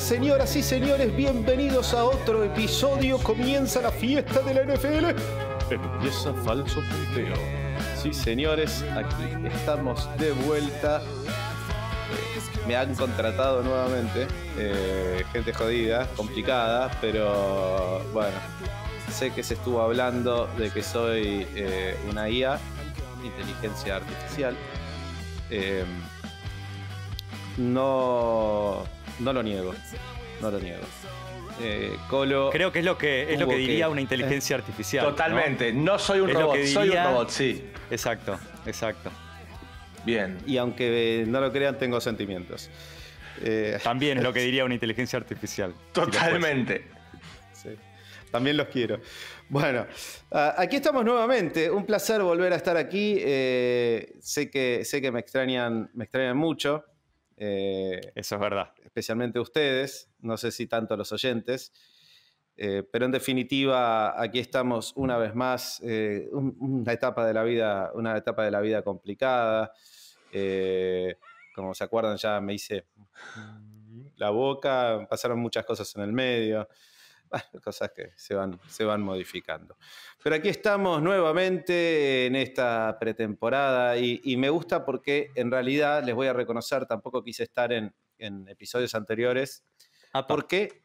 señoras y señores, bienvenidos a otro episodio. Comienza la fiesta de la NFL. Empieza falso punteo. Sí, señores, aquí estamos de vuelta. Eh, me han contratado nuevamente. Eh, gente jodida, complicada, pero bueno. Sé que se estuvo hablando de que soy eh, una IA, inteligencia artificial. No, no lo niego. No lo niego. Eh, Creo que es lo que es lo que diría una inteligencia artificial. Totalmente. No, soy un robot, soy un robot, sí. Exacto, exacto. Bien. Y aunque no lo crean, tengo sentimientos. Eh, también es lo que diría una inteligencia artificial. Totalmente. sí. También los quiero. Bueno, ah, aquí estamos nuevamente. Un placer volver a estar aquí. Eh, sé, que, sé que me extrañan, me extrañan mucho. Eh, Eso es verdad. Especialmente ustedes, no sé si tanto los oyentes. Eh, pero en definitiva, aquí estamos una vez más, eh, una, etapa de la vida, una etapa de la vida complicada. como se acuerdan, ya me hice la boca, pasaron muchas cosas en el medio. cosas que se van, se van modificando. Pero aquí estamos nuevamente en esta pretemporada y, me gusta porque en realidad les voy a reconocer, tampoco quise estar en, episodios anteriores. ¿Por qué?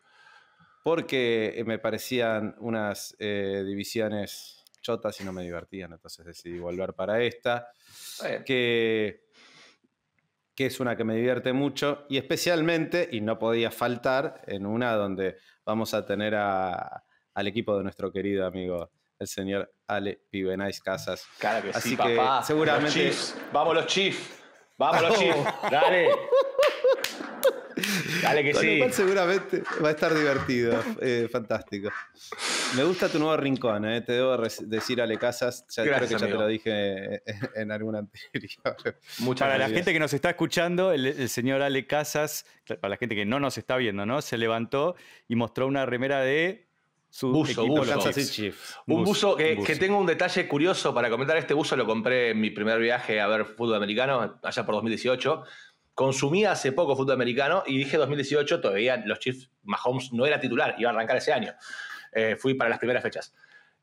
Porque eh, me parecían unas eh, divisiones chotas y no me divertían, entonces decidí volver para esta, que, que es una que me divierte mucho y especialmente, y no podía faltar, en una donde vamos a tener al equipo de nuestro querido amigo el señor Ale Pivenais Casas. Claro que Así sí, que papá. Seguramente. Vamos los Chiefs. Vamos los Chiefs. Dale. Dale que sí. seguramente va a estar divertido. Eh, fantástico. Me gusta tu nuevo rincón, ¿eh? te debo decir, Ale Casas. Ya, creo que ya te lo dije en alguna anterior. Muchas para la gente que nos está escuchando, el, señor Ale Casas, para la gente que no nos está viendo, ¿no? Se levantó y mostró una remera de. Su buzo, Un buzo, que, que, tengo un detalle curioso para comentar. Este buzo lo compré en mi primer viaje a ver fútbol americano, allá por 2018. Consumí hace poco fútbol americano y dije 2018, todavía los Chiefs, Mahomes no era titular, iba a arrancar ese año. Eh, fui para las primeras fechas.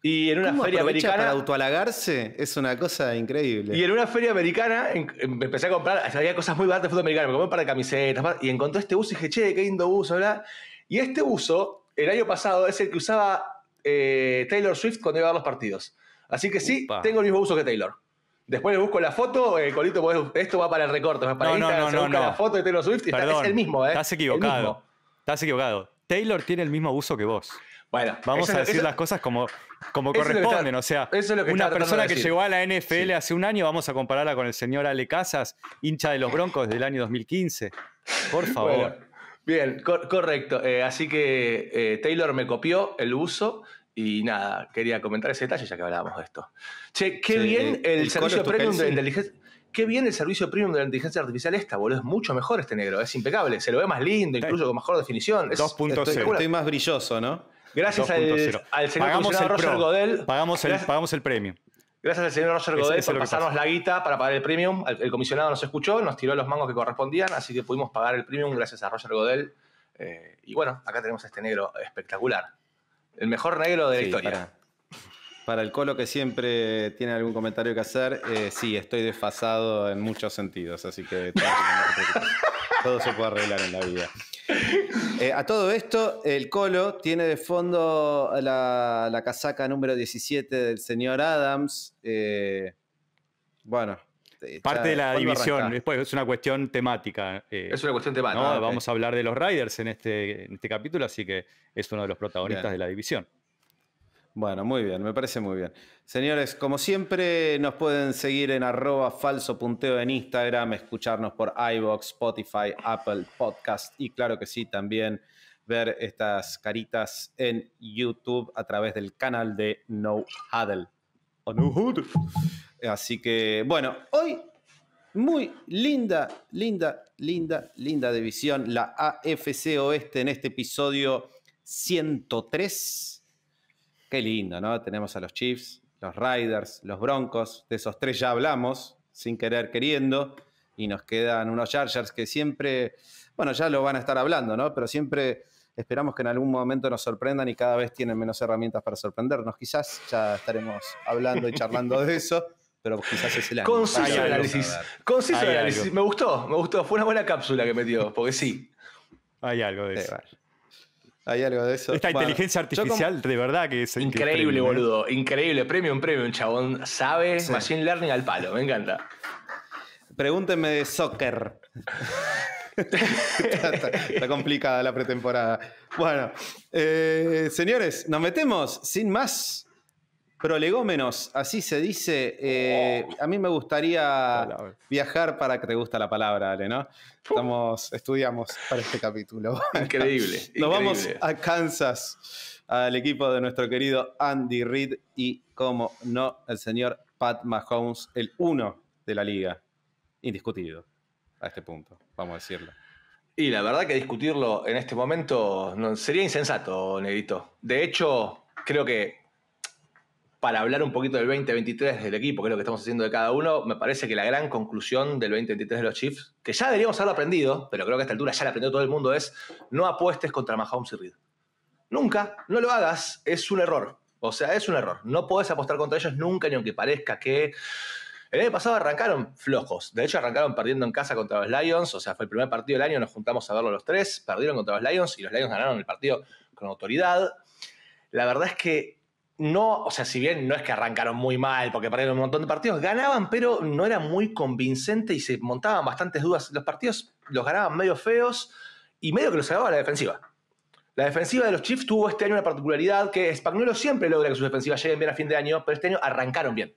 Y en una feria americana. Para autoalagarse es una cosa increíble. Y en una feria americana em, empecé a comprar, había cosas muy baratas de fútbol americano, me compré un par de camisetas y encontré este uso y dije, che, qué lindo uso, ¿verdad? Y este uso, el año pasado, es el que usaba eh, Taylor Swift cuando iba a los partidos. Así que sí, tengo el mismo uso que Taylor. Después le busco la foto, eh, colito, esto va para el recorte, no, no, no, busca la foto de Taylor Swift y es el mismo, ¿eh? Estás equivocado. Estás equivocado. Taylor tiene el mismo uso que vos vamos a decir las cosas como, como corresponden. o sea, una persona que llegó a la NFL hace un año, vamos a compararla con el señor Ale Casas, hincha de los Broncos del año 2015. Por favor. bien, correcto. Eh, así que eh, Taylor me copió el uso y nada, quería comentar ese detalle ya que hablábamos de esto. Che, qué bien eh, el, servicio premium de inteligencia. Qué bien el servicio premium de la inteligencia artificial esta, boludo. Es mucho mejor este negro, es impecable. Se lo ve más lindo, incluso con mejor definición. 2.0, estoy más brilloso, ¿no? Gracias al, señor pagamos Roger Godel. Pagamos el, premio. Gracias al señor Roger Godel por pasarnos la guita para pagar el premium. El, comisionado nos escuchó, nos tiró los mangos que correspondían, así que pudimos pagar el premium gracias a Roger Godel. Eh, y bueno, acá tenemos a este negro espectacular. El mejor negro de la historia. Para, el colo que siempre tiene algún comentario que hacer, eh, sí, estoy desfasado en muchos sentidos, así que todo se puede arreglar en la vida. Eh, a todo esto, el Colo tiene de fondo la, casaca número 17 del señor Adams. Eh, bueno. Eh, Parte de la división, después es una cuestión temática. es una cuestión temática. Vamos a hablar de los Riders este, en este, capítulo, así que es uno de los protagonistas de la división. Bueno, muy bien, me parece muy bien. Señores, como siempre, nos pueden seguir en arroba falso punteo en Instagram, escucharnos por iBox, Spotify, Apple Podcast y claro que sí, también ver estas caritas en YouTube a través del canal de No no Así que, bueno, hoy muy linda, linda, linda, linda división, la AFC Oeste en este episodio 103 Qué lindo, ¿no? Tenemos a los Chiefs, los Riders, los Broncos, de esos tres ya hablamos, sin querer queriendo, y nos quedan unos Chargers que siempre, bueno, ya lo van a estar hablando, ¿no? Pero siempre esperamos que en algún momento nos sorprendan y cada vez tienen menos herramientas para sorprendernos. Quizás ya estaremos hablando y charlando de eso. Pero quizás es el año. Conciso análisis. Conciso análisis. Me gustó, me gustó. Fue una buena cápsula que metió, porque sí. Hay algo de eso. Hay algo de eso. Esta inteligencia artificial, de verdad que es increíble, ¿eh? boludo increíble premio, un premio un chabón. Sabe machine learning al palo. Me encanta. Pregúntenme de soccer. está, complicada la pretemporada. Bueno, eh, señores, nos metemos sin más prolegómenos, así se dice. Eh, a mí me gustaría viajar para que te gusta la palabra, Ale, ¿no? estudiamos para este capítulo. Increíble. Nos vamos a Kansas, al equipo de nuestro querido Andy Reid y, como no, el señor Pat Mahomes, el uno de la liga. Indiscutido a este punto, vamos a decirlo. Y la verdad que discutirlo en este momento sería insensato, Negrito. De hecho, creo que para hablar un poquito del 2023 del equipo, que es lo que estamos haciendo de cada uno, me parece que la gran conclusión del 2023 de los Chiefs, que ya deberíamos haberlo aprendido, pero creo que a esta altura ya la aprendió todo el mundo, es no apuestes contra Mahomes y Reed. Nunca, no lo hagas, es un error. O sea, es un error. No podés apostar contra ellos nunca, ni aunque parezca que el año pasado arrancaron flojos. De hecho, arrancaron perdiendo en casa contra los Lions. O sea, fue el primer partido del año, nos juntamos a verlo los tres. Perdieron contra los Lions y los Lions ganaron el partido con autoridad. La verdad es que no, o sea, si bien no es que arrancaron muy mal porque perdieron un montón de partidos, ganaban, pero no era muy convincente y se montaban bastantes dudas. Los partidos los ganaban medio feos y medio que los agaba la defensiva. La defensiva de los Chiefs tuvo este año una particularidad que Spagnuolo siempre logra que sus defensivas lleguen bien a fin de año, pero este año arrancaron bien.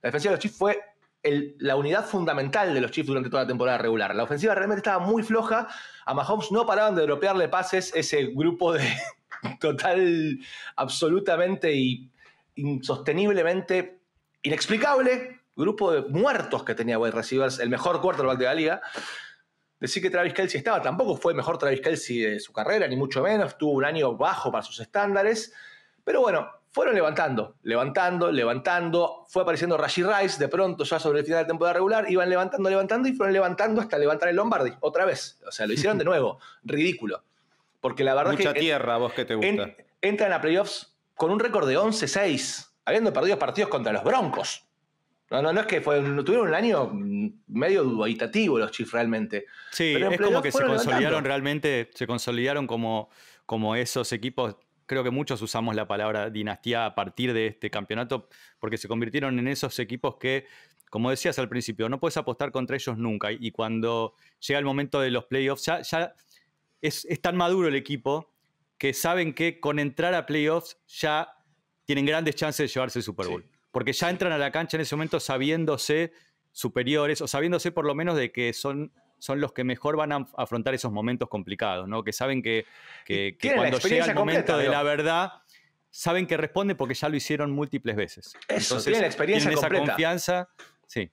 La defensiva de los Chiefs fue la unidad fundamental de los Chiefs durante toda la temporada regular. La ofensiva realmente estaba muy floja. A Mahomes no paraban de dropearle pases ese grupo de, total, absolutamente y insosteniblemente inexplicable grupo de muertos que tenía wide receivers, el mejor quarterback de la liga. Decir que Travis Kelsey estaba, tampoco fue el mejor Travis Kelsey de su carrera, ni mucho menos, tuvo un año bajo para sus estándares, pero bueno, fueron levantando, levantando, levantando, fue apareciendo Rashi Rice, de pronto ya sobre el final del temporada regular, iban levantando, levantando y fueron levantando hasta levantar el Lombardi, otra vez, o sea, lo hicieron de nuevo, ridículo. Porque la verdad Mucha que tierra, vos que te gusta. entran a playoffs con un récord de 11-6, habiendo perdido partidos contra los Broncos. No, no, no es que tuvieron un año mm, medio dubitativo los Chiefs realmente. Sí, es como que se consolidaron realmente, se consolidaron como, como esos equipos. Creo que muchos usamos la palabra dinastía a partir de este campeonato, porque se convirtieron en esos equipos que, como decías al principio, no puedes apostar contra ellos nunca. Y cuando llega el momento de los playoffs, ya, ya es, tan maduro el equipo que saben que con entrar a playoffs ya tienen grandes chances de llevarse el Super Bowl. Porque ya entran a la cancha en ese momento sabiéndose superiores o sabiéndose por lo menos de que son, son los que mejor van a afrontar esos momentos complicados, ¿no? Que saben que, cuando llega el momento de la verdad, saben que responde porque ya lo hicieron múltiples veces. Eso, Entonces, la experiencia esa completa. confianza, sí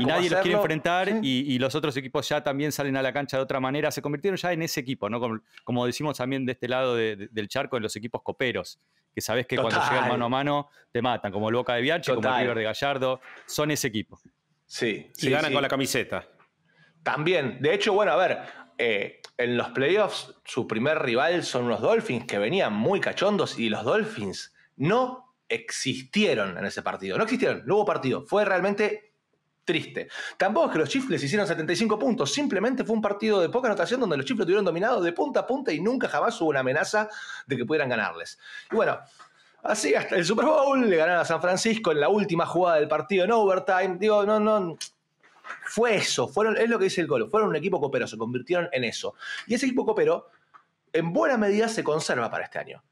y nadie los quiere enfrentar y, los otros equipos ya también salen a la cancha de otra manera. Se convirtieron ya en ese equipo, ¿no? Como, decimos también de este lado del charco, en los equipos coperos, que sabes que cuando llegan mano a mano te matan, como el Boca de Bianchi, como el River de Gallardo, son ese equipo. Sí. Y ganan con la camiseta. También. De hecho, bueno, a ver, eh, en los playoffs su primer rival son los Dolphins, que venían muy cachondos y los Dolphins no existieron en ese partido. No existieron, no hubo partido. Fue realmente triste. Tampoco es que los Chiefs les hicieron 75 puntos, simplemente fue un partido de poca anotación donde los Chiefs lo tuvieron dominado de punta a punta y nunca jamás hubo una amenaza de que pudieran ganarles. Y bueno, así hasta el Super Bowl le ganaron a San Francisco en la última jugada del partido en overtime. Digo, no, no. Fue eso, fueron, es lo que dice el gol, fueron un equipo copero, se convirtieron en eso. Y ese equipo copero, en buena medida, se conserva para este año.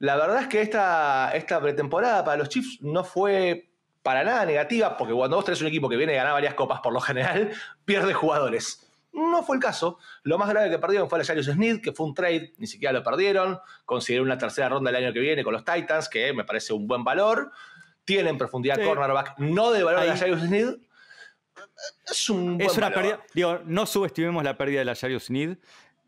La verdad es que esta, esta pretemporada para los Chiefs no fue para nada negativa, porque cuando vos tenés un equipo que viene a ganar varias copas por lo general, pierde jugadores. No fue el caso. Lo más grave que perdieron fue a Jarius Smith, que fue un trade, ni siquiera lo perdieron. Consiguieron una tercera ronda el año que viene con los Titans, que me parece un buen valor. Tienen profundidad cornerback, no de valor de la Jarius Smith. Es, un buen es una pérdida. Digo, no subestimemos la pérdida de la Jarius Smith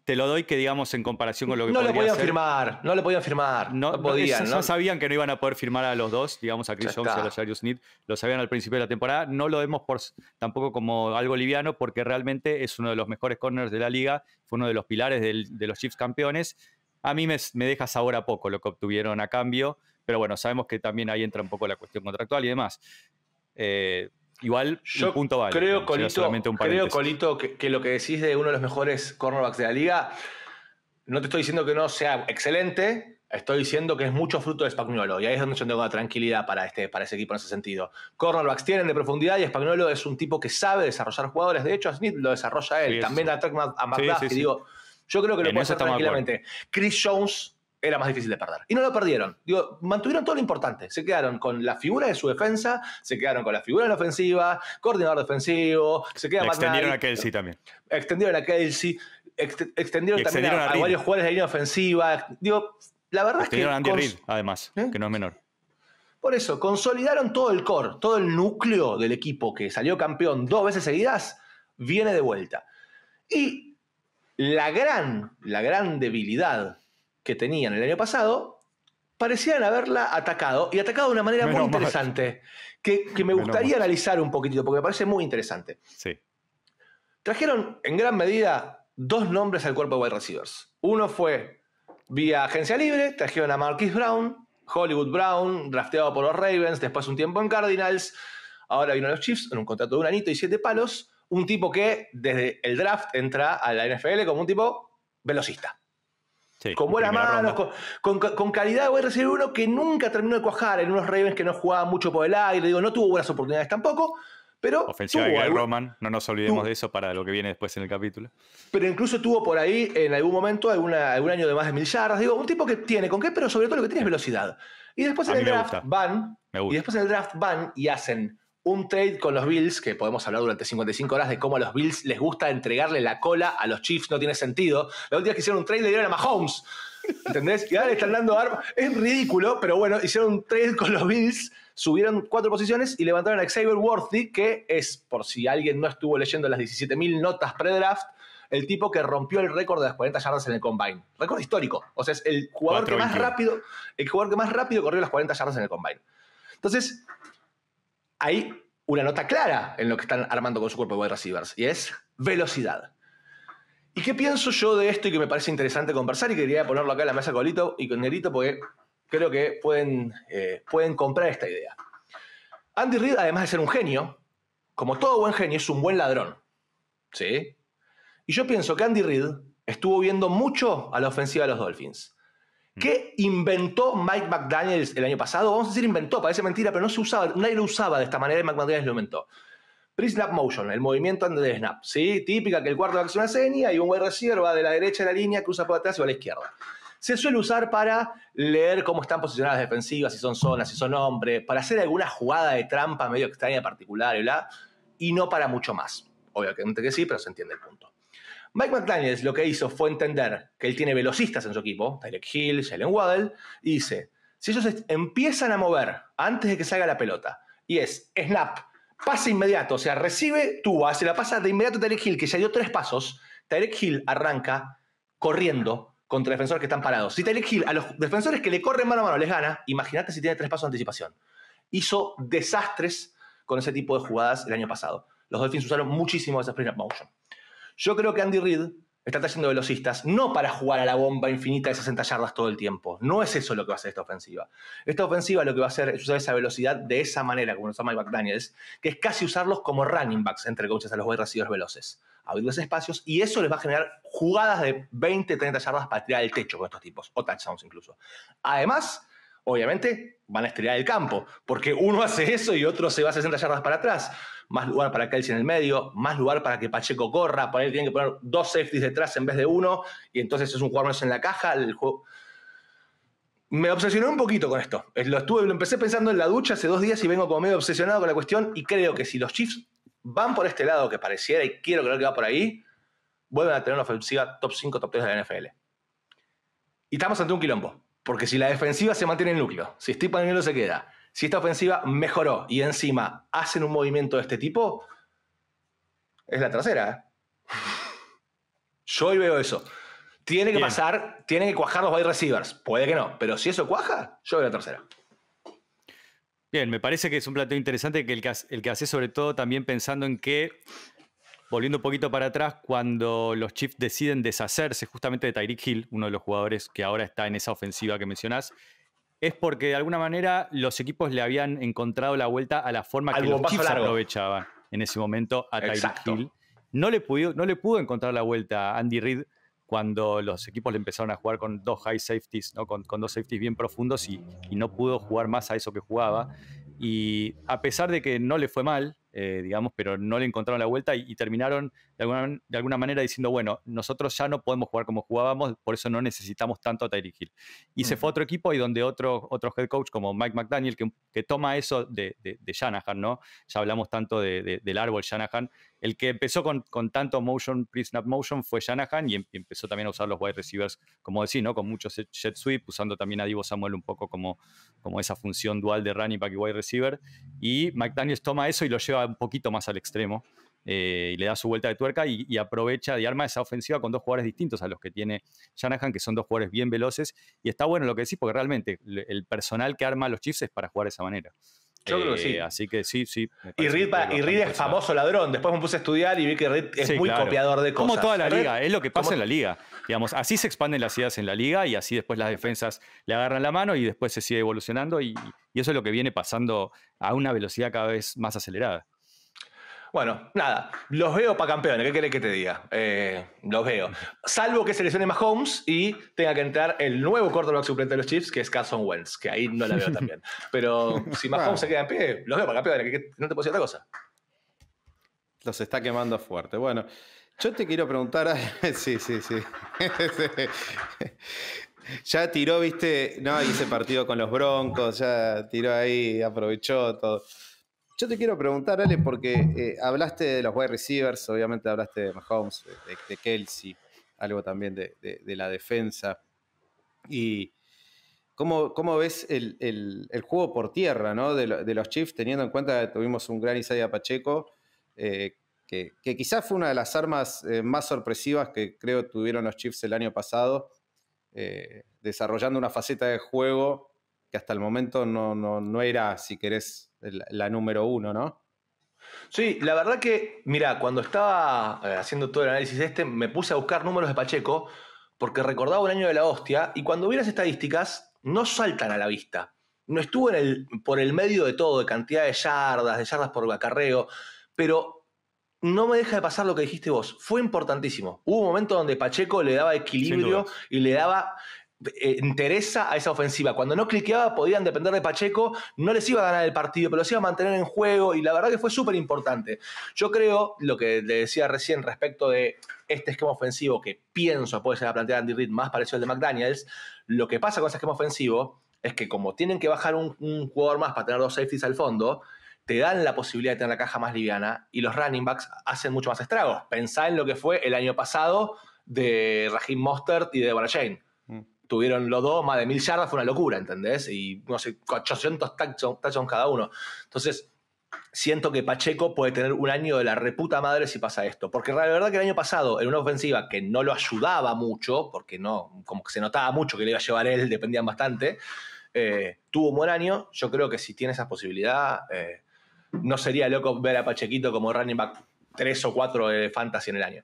te lo doy que digamos en comparación con lo que No lo podían firmar, no le podían firmar. No, No, sabían que no iban a poder firmar a los dos, digamos a Chris Jones y a los lo sabían al principio de la temporada. No lo vemos por, tampoco como algo liviano porque realmente es uno de los mejores corners de la liga, fue uno de los pilares de los Chiefs campeones. A mí me, me deja sabor poco lo que obtuvieron a cambio, pero bueno, sabemos que también ahí entra un poco la cuestión contractual y demás. Eh, Igual, yo punto vale. Creo, Colito, creo, Colito que, lo que decís de uno de los mejores cornerbacks de la liga, no te estoy diciendo que no sea excelente, estoy diciendo que es mucho fruto de Spagnolo. Y ahí es donde yo tengo la tranquilidad para, este, para ese equipo en ese sentido. Cornerbacks tienen de profundidad y Spagnolo es un tipo que sabe desarrollar jugadores. De hecho, Smith lo desarrolla él. También a, a McDuff, sí, Digo, yo creo que lo puede hacer tranquilamente. Chris Jones era más difícil de perder. Y no lo perdieron. Digo, mantuvieron todo lo importante. Se quedaron con la figura de su defensa, se quedaron con la figura de la ofensiva, coordinador defensivo, se queda Extendieron a Kelsey también. Extendieron a Kelsey, extendieron, también a, varios jugadores de línea ofensiva. Digo, la verdad es que. Extendieron a Andy Reid, además, ¿Eh? que no es menor. Por eso, consolidaron todo el core, todo el núcleo del equipo que salió campeón dos veces seguidas, viene de vuelta. Y la gran, la gran debilidad que tenían el año pasado, parecían haberla atacado y atacado de una manera muy interesante, que, me gustaría analizar un poquitito, porque me parece muy interesante. Trajeron en gran medida dos nombres al cuerpo de wide receivers. Uno fue vía agencia libre, trajeron a Marquis Brown, Hollywood Brown, drafteado por los Ravens, después un tiempo en Cardinals, ahora vino a los Chiefs en un contrato de un anito y siete palos, un tipo que desde el draft entra a la NFL como un tipo velocista con buenas manos, con, calidad voy a recibir uno que nunca terminó de cuajar en unos Ravens que no jugaban mucho por el aire, digo, no tuvo buenas oportunidades tampoco, pero... Ofensiva de Roman, no nos olvidemos de eso para lo que viene después en el capítulo. Pero incluso tuvo por ahí en algún momento alguna, algún año de más de mil yardas, digo, un tipo que tiene con qué, pero sobre todo lo que tiene es velocidad. Y después en el draft van, y después en el draft van y hacen un trade con los Bills, que podemos hablar durante 55 horas de cómo a los Bills les gusta entregarle la cola a los Chiefs, no tiene sentido. La última vez que hicieron un trade le dieron a Mahomes. ¿Entendés? Y ahora le están dando armas Es ridículo, pero bueno, hicieron un trade con los Bills, subieron cuatro posiciones y levantaron a Xavier Worthy, que es, por si alguien no estuvo leyendo las 17.000 notas pre-draft, el tipo que rompió el récord de las 40 yardas en el combine. Récord histórico. O sea, es el jugador más rápido, el jugador que más rápido corrió las 40 yardas en el combine. Entonces, hay una nota clara en lo que están armando con su cuerpo de wide receivers, y es velocidad. ¿Y qué pienso yo de esto y que me parece interesante conversar? Y quería ponerlo acá en la mesa con Lito y con Nerito porque creo que pueden, eh, pueden comprar esta idea. Andy Reid, además de ser un genio, como todo buen genio, es un buen ladrón. ¿Sí? Y yo pienso que Andy Reid estuvo viendo mucho a la ofensiva de los Dolphins. ¿Qué inventó Mike McDaniels el año pasado? Vamos a decir inventó, parece mentira, pero no se usaba, nadie lo usaba de esta manera y Mike McDaniels lo inventó. Pre-snap motion, el movimiento antes del snap, ¿sí? Típica que el cuarto hace una seña y un wide receiver de la derecha de la línea, cruza por atrás y va a la izquierda. Se suele usar para leer cómo están posicionadas las defensivas, si son zonas, si son hombres, para hacer alguna jugada de trampa medio extraña particular, y y no para mucho más. Obviamente que sí, pero se entiende el punto. Mike McDaniels lo que hizo fue entender que él tiene velocistas en su equipo, Tyreek Hill, Jalen Waddell, y dice, si ellos empiezan a mover antes de que salga la pelota, y es snap, pasa inmediato, o sea, recibe tuba, se la pasa de inmediato a Tyreek Hill, que ya dio tres pasos, Tyreek Hill arranca corriendo contra defensores que están parados. Si Tyreek Hill a los defensores que le corren mano a mano les gana, imagínate si tiene tres pasos de anticipación. Hizo desastres con ese tipo de jugadas el año pasado. Los Dolphins usaron muchísimo esa Up motion. Yo creo que Andy Reid está trayendo velocistas no para jugar a la bomba infinita de 60 yardas todo el tiempo. No es eso lo que va a hacer esta ofensiva. Esta ofensiva lo que va a hacer es usar esa velocidad de esa manera, como nos llama Mike Daniels, que es casi usarlos como running backs, entre coaches a los y receivers veloces. los espacios y eso les va a generar jugadas de 20, 30 yardas para tirar el techo con estos tipos, o touchdowns incluso. Además, obviamente van a estirar el campo, porque uno hace eso y otro se va a 60 yardas para atrás. Más lugar para Kelsey en el medio, más lugar para que Pacheco corra, por ahí tienen que poner dos safeties detrás en vez de uno, y entonces es un jugador más en la caja. juego... Me obsesioné un poquito con esto. Eh, lo, estuve, empecé pensando en la ducha hace dos días y vengo como medio obsesionado con la cuestión, y creo que si los Chiefs van por este lado que pareciera, y quiero creer que va por ahí, vuelven a tener una ofensiva top 5, top 3 de la NFL. Y estamos ante un quilombo porque si la defensiva se mantiene en núcleo, si Steve se queda, si esta ofensiva mejoró y encima hacen un movimiento de este tipo, es la trasera. ¿eh? Yo hoy veo eso. Tiene que pasar, tiene que cuajar los wide receivers. Puede que no, pero si eso cuaja, yo veo la tercera. Bien, me parece que es un plateo interesante que el que, el que hace sobre todo también pensando en que volviendo un poquito para atrás, cuando los Chiefs deciden deshacerse justamente de Tyreek Hill, uno de los jugadores que ahora está en esa ofensiva que mencionás, es porque de alguna manera los equipos le habían encontrado la vuelta a la forma que los Chiefs aprovechaban en ese momento a Tyreek Hill. No le, pudo, no le pudo encontrar la vuelta a Andy Reid cuando los equipos le empezaron a jugar con dos high safeties, ¿no? con, con, dos safeties bien profundos y, y no pudo jugar más a eso que jugaba. Y a pesar de que no le fue mal, eh, digamos, pero no le encontraron la vuelta y, terminaron de alguna, de alguna, manera diciendo, bueno, nosotros ya no podemos jugar como jugábamos, por eso no necesitamos tanto a Tyreek Hill. Y se fue a otro equipo y donde otro, otro head coach como Mike McDaniel, que, que toma eso de, Shanahan, ¿no? Ya hablamos tanto de, del árbol Shanahan. El que empezó con, con tanto motion, pre-snap motion, fue Shanahan y, em, empezó también a usar los wide receivers, como decís, ¿no? Con muchos jet sweep, usando también a Divo Samuel un poco como, como esa función dual de running back y wide receiver. Y McDaniel toma eso y lo lleva a un poquito más al extremo eh, y le da su vuelta de tuerca y, aprovecha y arma esa ofensiva con dos jugadores distintos a los que tiene Shanahan, que son dos jugadores bien veloces. Y está bueno lo que decís, porque realmente el personal que arma a los Chiefs es para jugar de esa manera. Yo creo que eh, sí. Así que sí, sí. Y Reed, y es famoso ladrón. Después me puse a estudiar y vi que Reed es muy copiador de cosas. Como toda la liga, es lo que pasa en la liga. Digamos, así se expanden las ideas en la liga y así después las defensas le agarran la mano y después se sigue evolucionando y eso es lo que viene pasando a una velocidad cada vez más acelerada. Bueno, nada, los veo para campeones, ¿qué querés que te diga? Eh, los veo. Salvo que se lesione Mahomes y tenga que entrar el nuevo quarterback suplente de los Chiefs, que es Carson Wentz, que ahí no la veo también. Pero si Mahomes se queda en pie, los veo para campeones, que no te puedo decir otra cosa. Los está quemando fuerte. Bueno, yo te quiero preguntar. Sí, sí, sí. ya tiró, viste, no, ese partido con los Broncos, ya tiró ahí, aprovechó todo. Yo te quiero preguntar, Ale, porque eh, hablaste de los wide receivers, obviamente hablaste de Mahomes, de, Kelsey, algo también de, la defensa. ¿Y cómo, cómo ves el, juego por tierra de, los Chiefs, teniendo en cuenta que tuvimos un gran Isaiah Pacheco, eh, que, quizás fue una de las armas eh, más sorpresivas que creo tuvieron los Chiefs el año pasado, desarrollando una faceta de juego que hasta el momento no, no era, si querés, la, número uno, ¿no? Sí, la verdad que, mira, cuando estaba eh, haciendo todo el análisis este, me puse a buscar números de Pacheco, porque recordaba un año de la hostia, y cuando vi las estadísticas, no saltan a la vista. No estuvo en el, por el medio de todo, de cantidad de yardas, de yardas por acarreo, pero no me deja de pasar lo que dijiste vos. Fue importantísimo. Hubo un momento donde Pacheco le daba equilibrio y le daba interesa eh, a esa ofensiva. Cuando no cliqueaba podían depender de Pacheco, no les iba a ganar el partido, pero los iba a mantener en juego y la verdad que fue súper importante. Yo creo, lo que le decía recién respecto de este esquema ofensivo que pienso puede ser la plantear Andy Reid más parecido al de McDaniels, lo que pasa con ese esquema ofensivo es que como tienen que bajar un, un jugador más para tener dos safeties al fondo, te dan la posibilidad de tener la caja más liviana y los running backs hacen mucho más estragos. Pensá en lo que fue el año pasado de Rahim Mostert y de Deborah Jane tuvieron los dos más de mil yardas, fue una locura, ¿entendés? Y no sé, 800 touchdowns cada uno. Entonces, siento que Pacheco puede tener un año de la reputa madre si pasa esto. Porque la verdad que el año pasado, en una ofensiva que no lo ayudaba mucho, porque no, como que se notaba mucho que le iba a llevar él, dependían bastante, eh, tuvo un buen año. Yo creo que si tiene esa posibilidad, eh, no sería loco ver a Pachequito como running back tres o cuatro de fantasy en el año.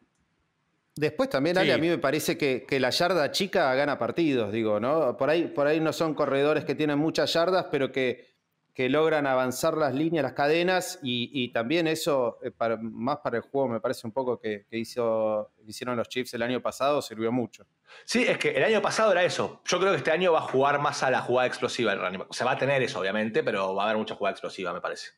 Después también, a mí me parece que, la yarda chica gana partidos, digo, ¿no? Por ahí, por ahí no son corredores que tienen muchas yardas, pero que, que logran avanzar las líneas, las cadenas, y, también eso, eh, más para el juego, me parece un poco que, hizo, hicieron los Chiefs el año pasado, sirvió mucho. Sí, es que el año pasado era eso. Yo creo que este año va a jugar más a la jugada explosiva. O Se va a tener eso, obviamente, pero va a haber mucha jugada explosiva, me parece.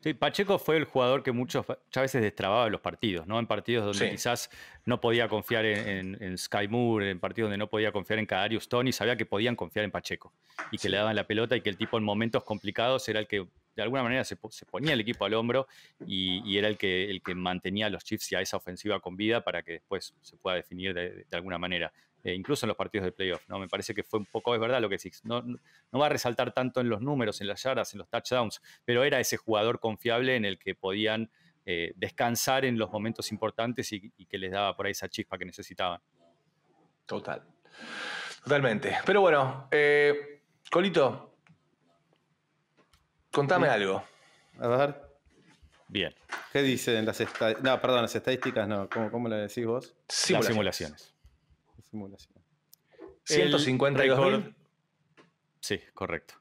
Sí, Pacheco fue el jugador que muchos, muchas veces destrababa los partidos, ¿no? En partidos donde quizás no podía confiar en, Sky Moore, en partidos donde no podía confiar en Cadarius Tony, sabía que podían confiar en Pacheco y que le daban la pelota y que el tipo en momentos complicados era el que de alguna manera se, ponía el equipo al hombro y, era el que, el que mantenía a los Chiefs y a esa ofensiva con vida para que después se pueda definir de alguna manera. Eh, incluso en los partidos de playoff. ¿no? Me parece que fue un poco, es verdad lo que decís, no, no va a resaltar tanto en los números, en las yardas, en los touchdowns, pero era ese jugador confiable en el que podían eh, descansar en los momentos importantes y, que les daba por ahí esa chispa que necesitaban. Total. Totalmente. Pero bueno, eh, Colito, contame algo. A ver. Bien. ¿Qué dicen las estadísticas? No, perdón, las estadísticas no. ¿Cómo, cómo decís vos? Las simulaciones simulación. 150 Sí, correcto.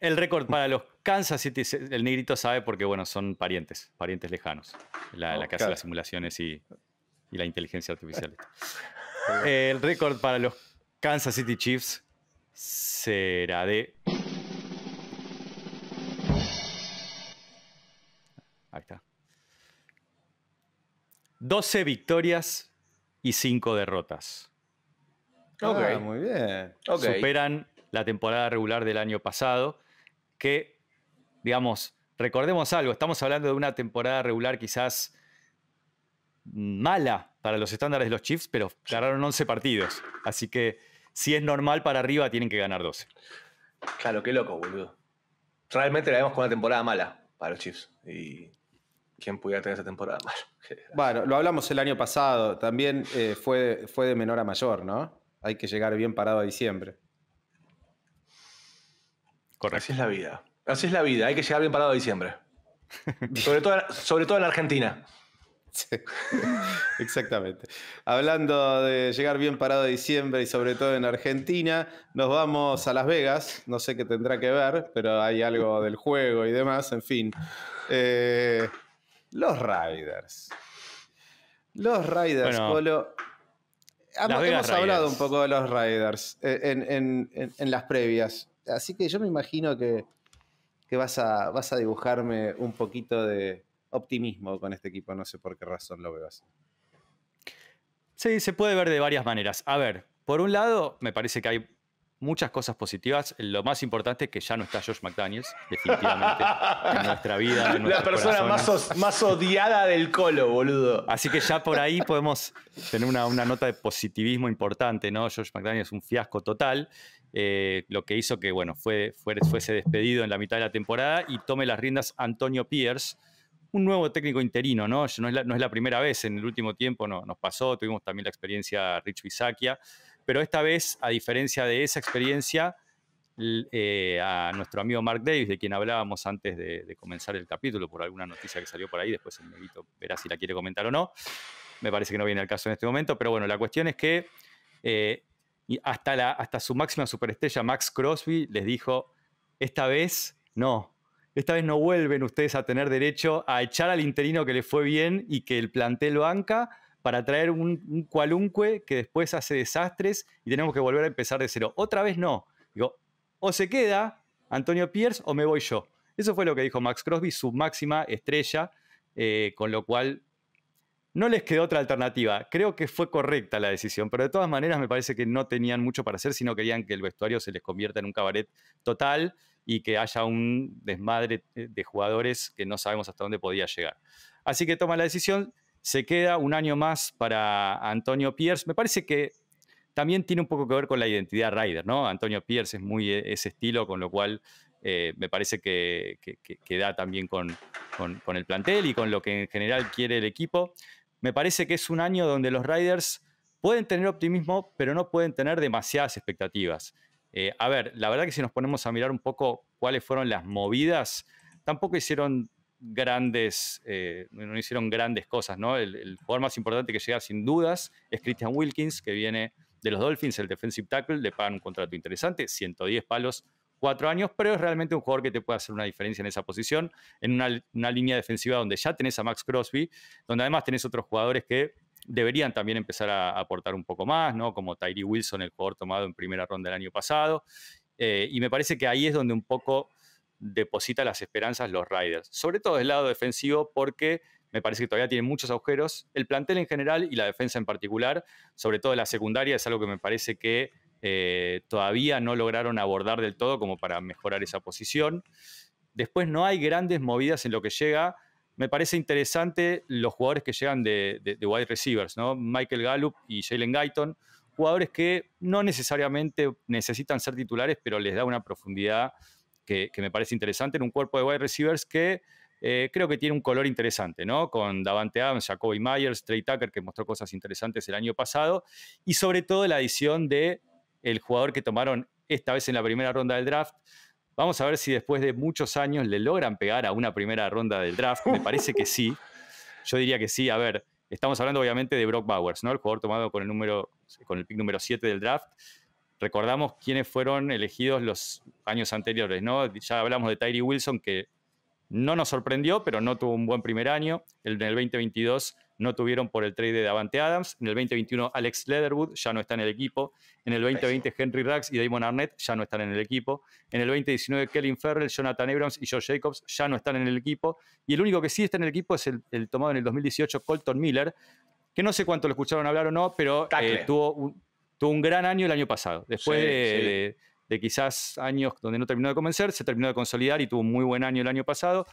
El récord para los Kansas City, el negrito sabe porque, bueno, son parientes, parientes lejanos. La, la casa de las simulaciones y, y, la inteligencia artificial. el récord para los Kansas City Chiefs será de. Ahí está. 12 victorias y 5 derrotas. Ok, ah, muy bien. Superan la temporada regular del año pasado, que, digamos, recordemos algo, estamos hablando de una temporada regular quizás mala para los estándares de los Chiefs, pero ganaron 11 partidos. Así que si es normal para arriba, tienen que ganar 12. Claro, qué loco, boludo. Realmente la vemos con una temporada mala para los Chiefs. Y quién pudiera tener esa temporada mala. Bueno, lo hablamos el año pasado. También eh, fue, fue de menor a mayor, ¿no? hay que llegar bien parado a diciembre. Correcto. Así es la vida. Así es la vida, hay que llegar bien parado a diciembre. sobre, todo, sobre todo en Argentina. exactamente. Hablando de llegar bien parado a diciembre y sobre todo en Argentina, nos vamos a Las Vegas. No sé qué tendrá que ver, pero hay algo del juego y demás. En fin, eh, los Riders. Los Riders, Polo, Hemos, hablado un poco de los Raiders eh, en, las previas. Así que yo me imagino que, vas, a, vas a dibujarme un poquito de optimismo con este equipo. No sé por qué razón lo veo así. Sí, se puede ver de varias maneras. A ver, por un lado, me parece que hay muchas cosas positivas. Lo más importante es que ya no está Josh McDaniels, definitivamente, en nuestra vida. la persona más, más, odiada del colo, boludo. Así que ya por ahí podemos tener una, nota de positivismo importante, ¿no? Josh McDaniels un fiasco total. Eh, lo que hizo que, bueno, fue, fue, fuese despedido en la mitad de la temporada y tome las riendas Antonio Pierce, un nuevo técnico interino, ¿no? No es la, primera vez en el último tiempo, no, nos pasó, tuvimos también la experiencia Rich Visakia pero esta vez, a diferencia de esa experiencia, eh, a nuestro amigo Mark Davis, de quien hablábamos antes de, comenzar el capítulo, por alguna noticia que salió por ahí, después el negrito verá si la quiere comentar o no. Me parece que no viene al caso en este momento, pero bueno, la cuestión es que eh, hasta, la, hasta su máxima superestrella, Max Crosby, les dijo, esta vez no, esta vez no vuelven ustedes a tener derecho a echar al interino que le fue bien y que el plantel banca para traer un, cualunque que después hace desastres y tenemos que volver a empezar de cero. Otra vez no. Digo, o se queda Antonio Pierce o me voy yo. Eso fue lo que dijo Max Crosby, su máxima estrella, eh, con lo cual no les quedó otra alternativa. Creo que fue correcta la decisión, pero de todas maneras me parece que no tenían mucho para hacer si no querían que el vestuario se les convierta en un cabaret total y que haya un desmadre eh, de jugadores que no sabemos hasta dónde podía llegar. Así que toma la decisión, se queda un año más para Antonio Pierce. Me parece que también tiene un poco que ver con la identidad Ryder, ¿no? Antonio Pierce es muy e, ese estilo, con lo cual eh, me parece que, queda da también con, el plantel y con lo que en general quiere el equipo. Me parece que es un año donde los Riders pueden tener optimismo, pero no pueden tener demasiadas expectativas. Eh, a ver, la verdad que si nos ponemos a mirar un poco cuáles fueron las movidas, tampoco hicieron grandes, eh, no hicieron grandes cosas, ¿no? El, jugador más importante que llega sin dudas es Christian Wilkins, que viene de los Dolphins, el defensive tackle, le pagan un contrato interesante, 110 palos, cuatro años, pero es realmente un jugador que te puede hacer una diferencia en esa posición, en una, línea defensiva donde ya tenés a Max Crosby, donde además tenés otros jugadores que deberían también empezar a aportar un poco más, ¿no? Como Tyree Wilson, el jugador tomado en primera ronda el año pasado. Eh, y me parece que ahí es donde un poco deposita las esperanzas los Riders. Sobre todo del lado defensivo porque me parece que todavía tienen muchos agujeros. El plantel en general y la defensa en particular, sobre todo la secundaria, es algo que me parece que eh, todavía no lograron abordar del todo como para mejorar esa posición. Después no hay grandes movidas en lo que llega. Me parece interesante los jugadores que llegan de, wide receivers, ¿no? Michael Gallup y Jalen Guyton, jugadores que no necesariamente necesitan ser titulares, pero les da una profundidad que, me parece interesante en un cuerpo de wide receivers que eh, creo que tiene un color interesante, ¿no? Con Davante Adams, Jacoby Myers, Trey Tucker, que mostró cosas interesantes el año pasado, y sobre todo la adición de el jugador que tomaron esta vez en la primera ronda del draft. Vamos a ver si después de muchos años le logran pegar a una primera ronda del draft. Me parece que sí. Yo diría que sí. A ver, estamos hablando obviamente de Brock Bowers, ¿no? El jugador tomado con el número, con el pick número 7 del draft recordamos quiénes fueron elegidos los años anteriores, ¿no? Ya hablamos de Tyree Wilson, que no nos sorprendió, pero no tuvo un buen primer año. En el 2022 no tuvieron por el trade de Davante Adams. En el 2021 Alex Leatherwood ya no está en el equipo. En el 2020 Henry Rags y Damon Arnett ya no están en el equipo. En el 2019 Kellen Ferrell, Jonathan Abrams y Joe Jacobs ya no están en el equipo. Y el único que sí está en el equipo es el, tomado en el 2018 Colton Miller, que no sé cuánto lo escucharon hablar o no, pero eh, tuvo un, tuvo un gran año el año pasado. Después de, quizás años donde no terminó de convencer, se terminó de consolidar y tuvo un muy buen año el año pasado,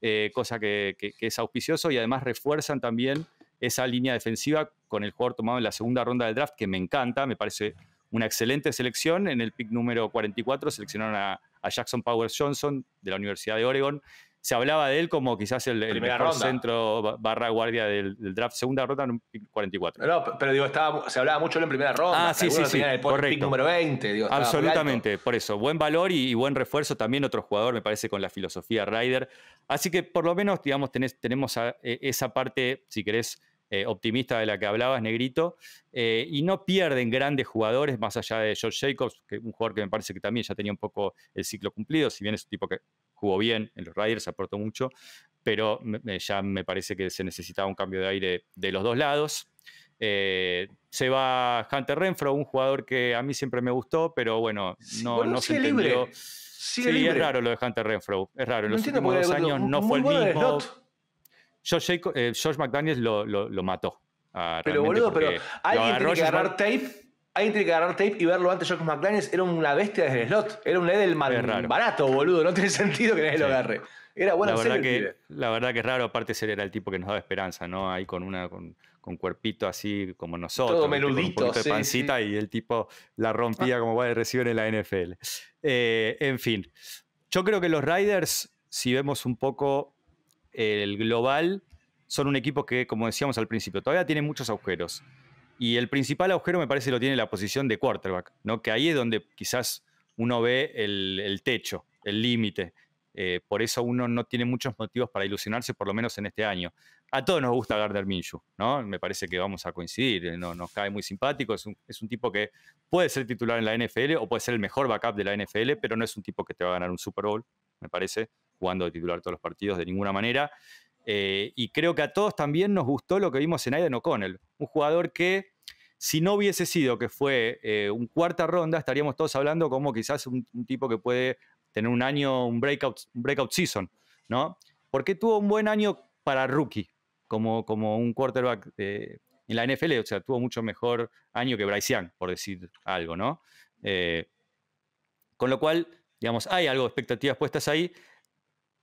eh, cosa que, es auspicioso y además refuerzan también esa línea defensiva con el jugador tomado en la segunda ronda del draft, que me encanta, me parece una excelente selección. En el pick número 44 seleccionaron a, a Jackson Powers Johnson de la Universidad de Oregon, se hablaba de él como quizás el, mejor centro barra guardia del, draft. Segunda ronda, 44. No, pero digo, estaba, se hablaba mucho de él en primera ronda. Ah, sí, sí, sí. El Pick número 20. Absolutamente, por eso. Buen valor y, buen refuerzo. También otro jugador, me parece, con la filosofía Ryder. Así que por lo menos, digamos, tenemos e, esa parte, si querés, eh, optimista de la que hablabas, Negrito, eh, y no pierden grandes jugadores, más allá de George Jacobs, que un jugador que me parece que también ya tenía un poco el ciclo cumplido, si bien es un tipo que jugó bien, en los Raiders aportó mucho, pero ya me parece que se necesitaba un cambio de aire de los dos lados. Eh, se va Hunter Renfro, un jugador que a mí siempre me gustó, pero bueno, no, no se Libre. Sí, es raro lo de Hunter Renfro, es raro. En los últimos dos años no fue el mismo. Eh, Josh, McDaniels lo, lo, mató. Ah, pero boludo, pero alguien tiene que agarrar tape Ahí tiene que agarrar tape y verlo antes. Josh McDaniels era una bestia desde el slot. Era un Edelman barato, boludo. No tiene sentido que nadie lo agarre. Era buena la La verdad que es raro. Aparte, ser era el tipo que nos daba esperanza, ¿no? Ahí con una... Con, cuerpito así como nosotros. Todo menudito un pancita y el tipo la rompía ah. como va de recibir en la NFL. Eh, en fin. Yo creo que los Riders, si vemos un poco el global, son un equipo que, como decíamos al principio, todavía tiene muchos agujeros. Y el principal agujero me parece lo tiene la posición de quarterback, ¿no? que ahí es donde quizás uno ve el, techo, el límite. Eh, por eso uno no tiene muchos motivos para ilusionarse, por lo menos en este año. A todos nos gusta Gardner Minshew, ¿no? Me parece que vamos a coincidir, eh, no, nos cae muy simpático, es un, tipo que puede ser titular en la NFL o puede ser el mejor backup de la NFL, pero no es un tipo que te va a ganar un Super Bowl, me parece, jugando de titular todos los partidos de ninguna manera. Eh, y creo que a todos también nos gustó lo que vimos en Aiden O'Connell, un jugador que si no hubiese sido que fue eh, un cuarta ronda, estaríamos todos hablando como quizás un, tipo que puede tener un año, un breakout, breakout season, ¿no? Porque tuvo un buen año para rookie, como, como un quarterback eh, en la NFL, o sea, tuvo mucho mejor año que Bryce Young, por decir algo, ¿no? Eh, con lo cual, digamos, hay algo de expectativas puestas ahí,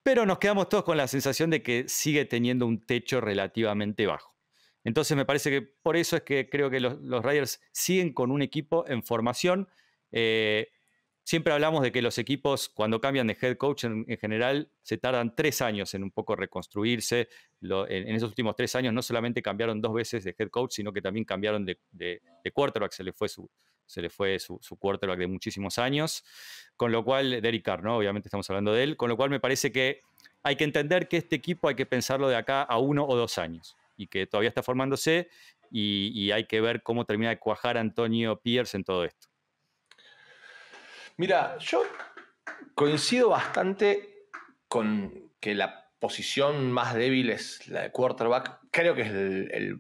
pero nos quedamos todos con la sensación de que sigue teniendo un techo relativamente bajo. Entonces me parece que por eso es que creo que los, los Raiders siguen con un equipo en formación. Eh, siempre hablamos de que los equipos cuando cambian de head coach en, general se tardan tres años en un poco reconstruirse. en, esos últimos tres años no solamente cambiaron dos veces de head coach, sino que también cambiaron de, quarterback, se le fue su, su, quarterback de muchísimos años, con lo cual, Derek Carr, ¿no? Obviamente estamos hablando de él, con lo cual me parece que hay que entender que este equipo hay que pensarlo de acá a uno o dos años y que todavía está formándose y, hay que ver cómo termina de cuajar Antonio Pierce en todo esto. Mira, yo coincido bastante con que la posición más débil es la de quarterback. Creo que es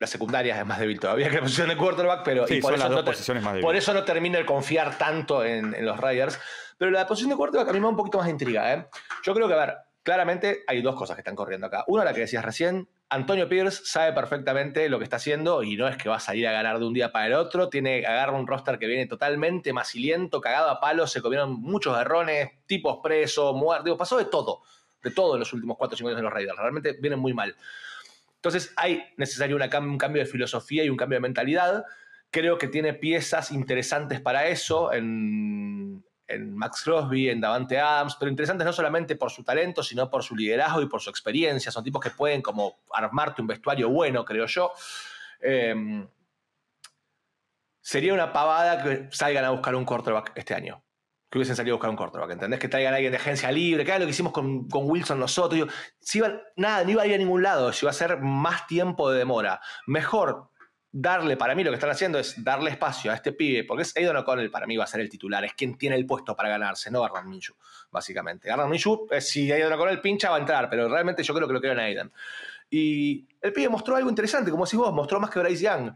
la secundaria es más débil todavía que la posición de quarterback, pero por, eso no termina por, termino de confiar tanto en, los Riders. Pero la posición de quarterback a mí me da un poquito más intriga. ¿eh? Yo creo que, a ver, claramente hay dos cosas que están corriendo acá. Una, la que decías recién, Antonio Pierce sabe perfectamente lo que está haciendo y no es que va a salir a ganar de un día para el otro. Tiene, agarra un roster que viene totalmente masiliento, cagado a palos, se comieron muchos errores, tipos presos, muertos. pasó de todo, de todo en los últimos 4 o 5 años de los Raiders. Realmente vienen muy mal. Entonces hay necesario un cambio de filosofía y un cambio de mentalidad. Creo que tiene piezas interesantes para eso. En, en Max Crosby, en Davante Adams, pero interesantes no solamente por su talento, sino por su liderazgo y por su experiencia. Son tipos que pueden como armarte un vestuario bueno, creo yo. Em, sería una pavada que salgan a buscar un quarterback este año. Que hubiesen salido a buscar un quarterback, ¿entendés? Que traigan a alguien de agencia libre, que es lo que hicimos con, Wilson nosotros. si nada, no iba a ir a ningún lado, si iba a ser más tiempo de demora. Mejor darle, para mí lo que están haciendo es darle espacio a este pibe, porque es Aidan O'Connell para mí va a ser el titular, es quien tiene el puesto para ganarse, no Arnold Minshew, básicamente. Arnold Minshew, eh, si Aidan O'Connell pincha, va a entrar, pero realmente yo creo que lo quieren en Aidan. Y el pibe mostró algo interesante, como decís vos, mostró más que Bryce Young.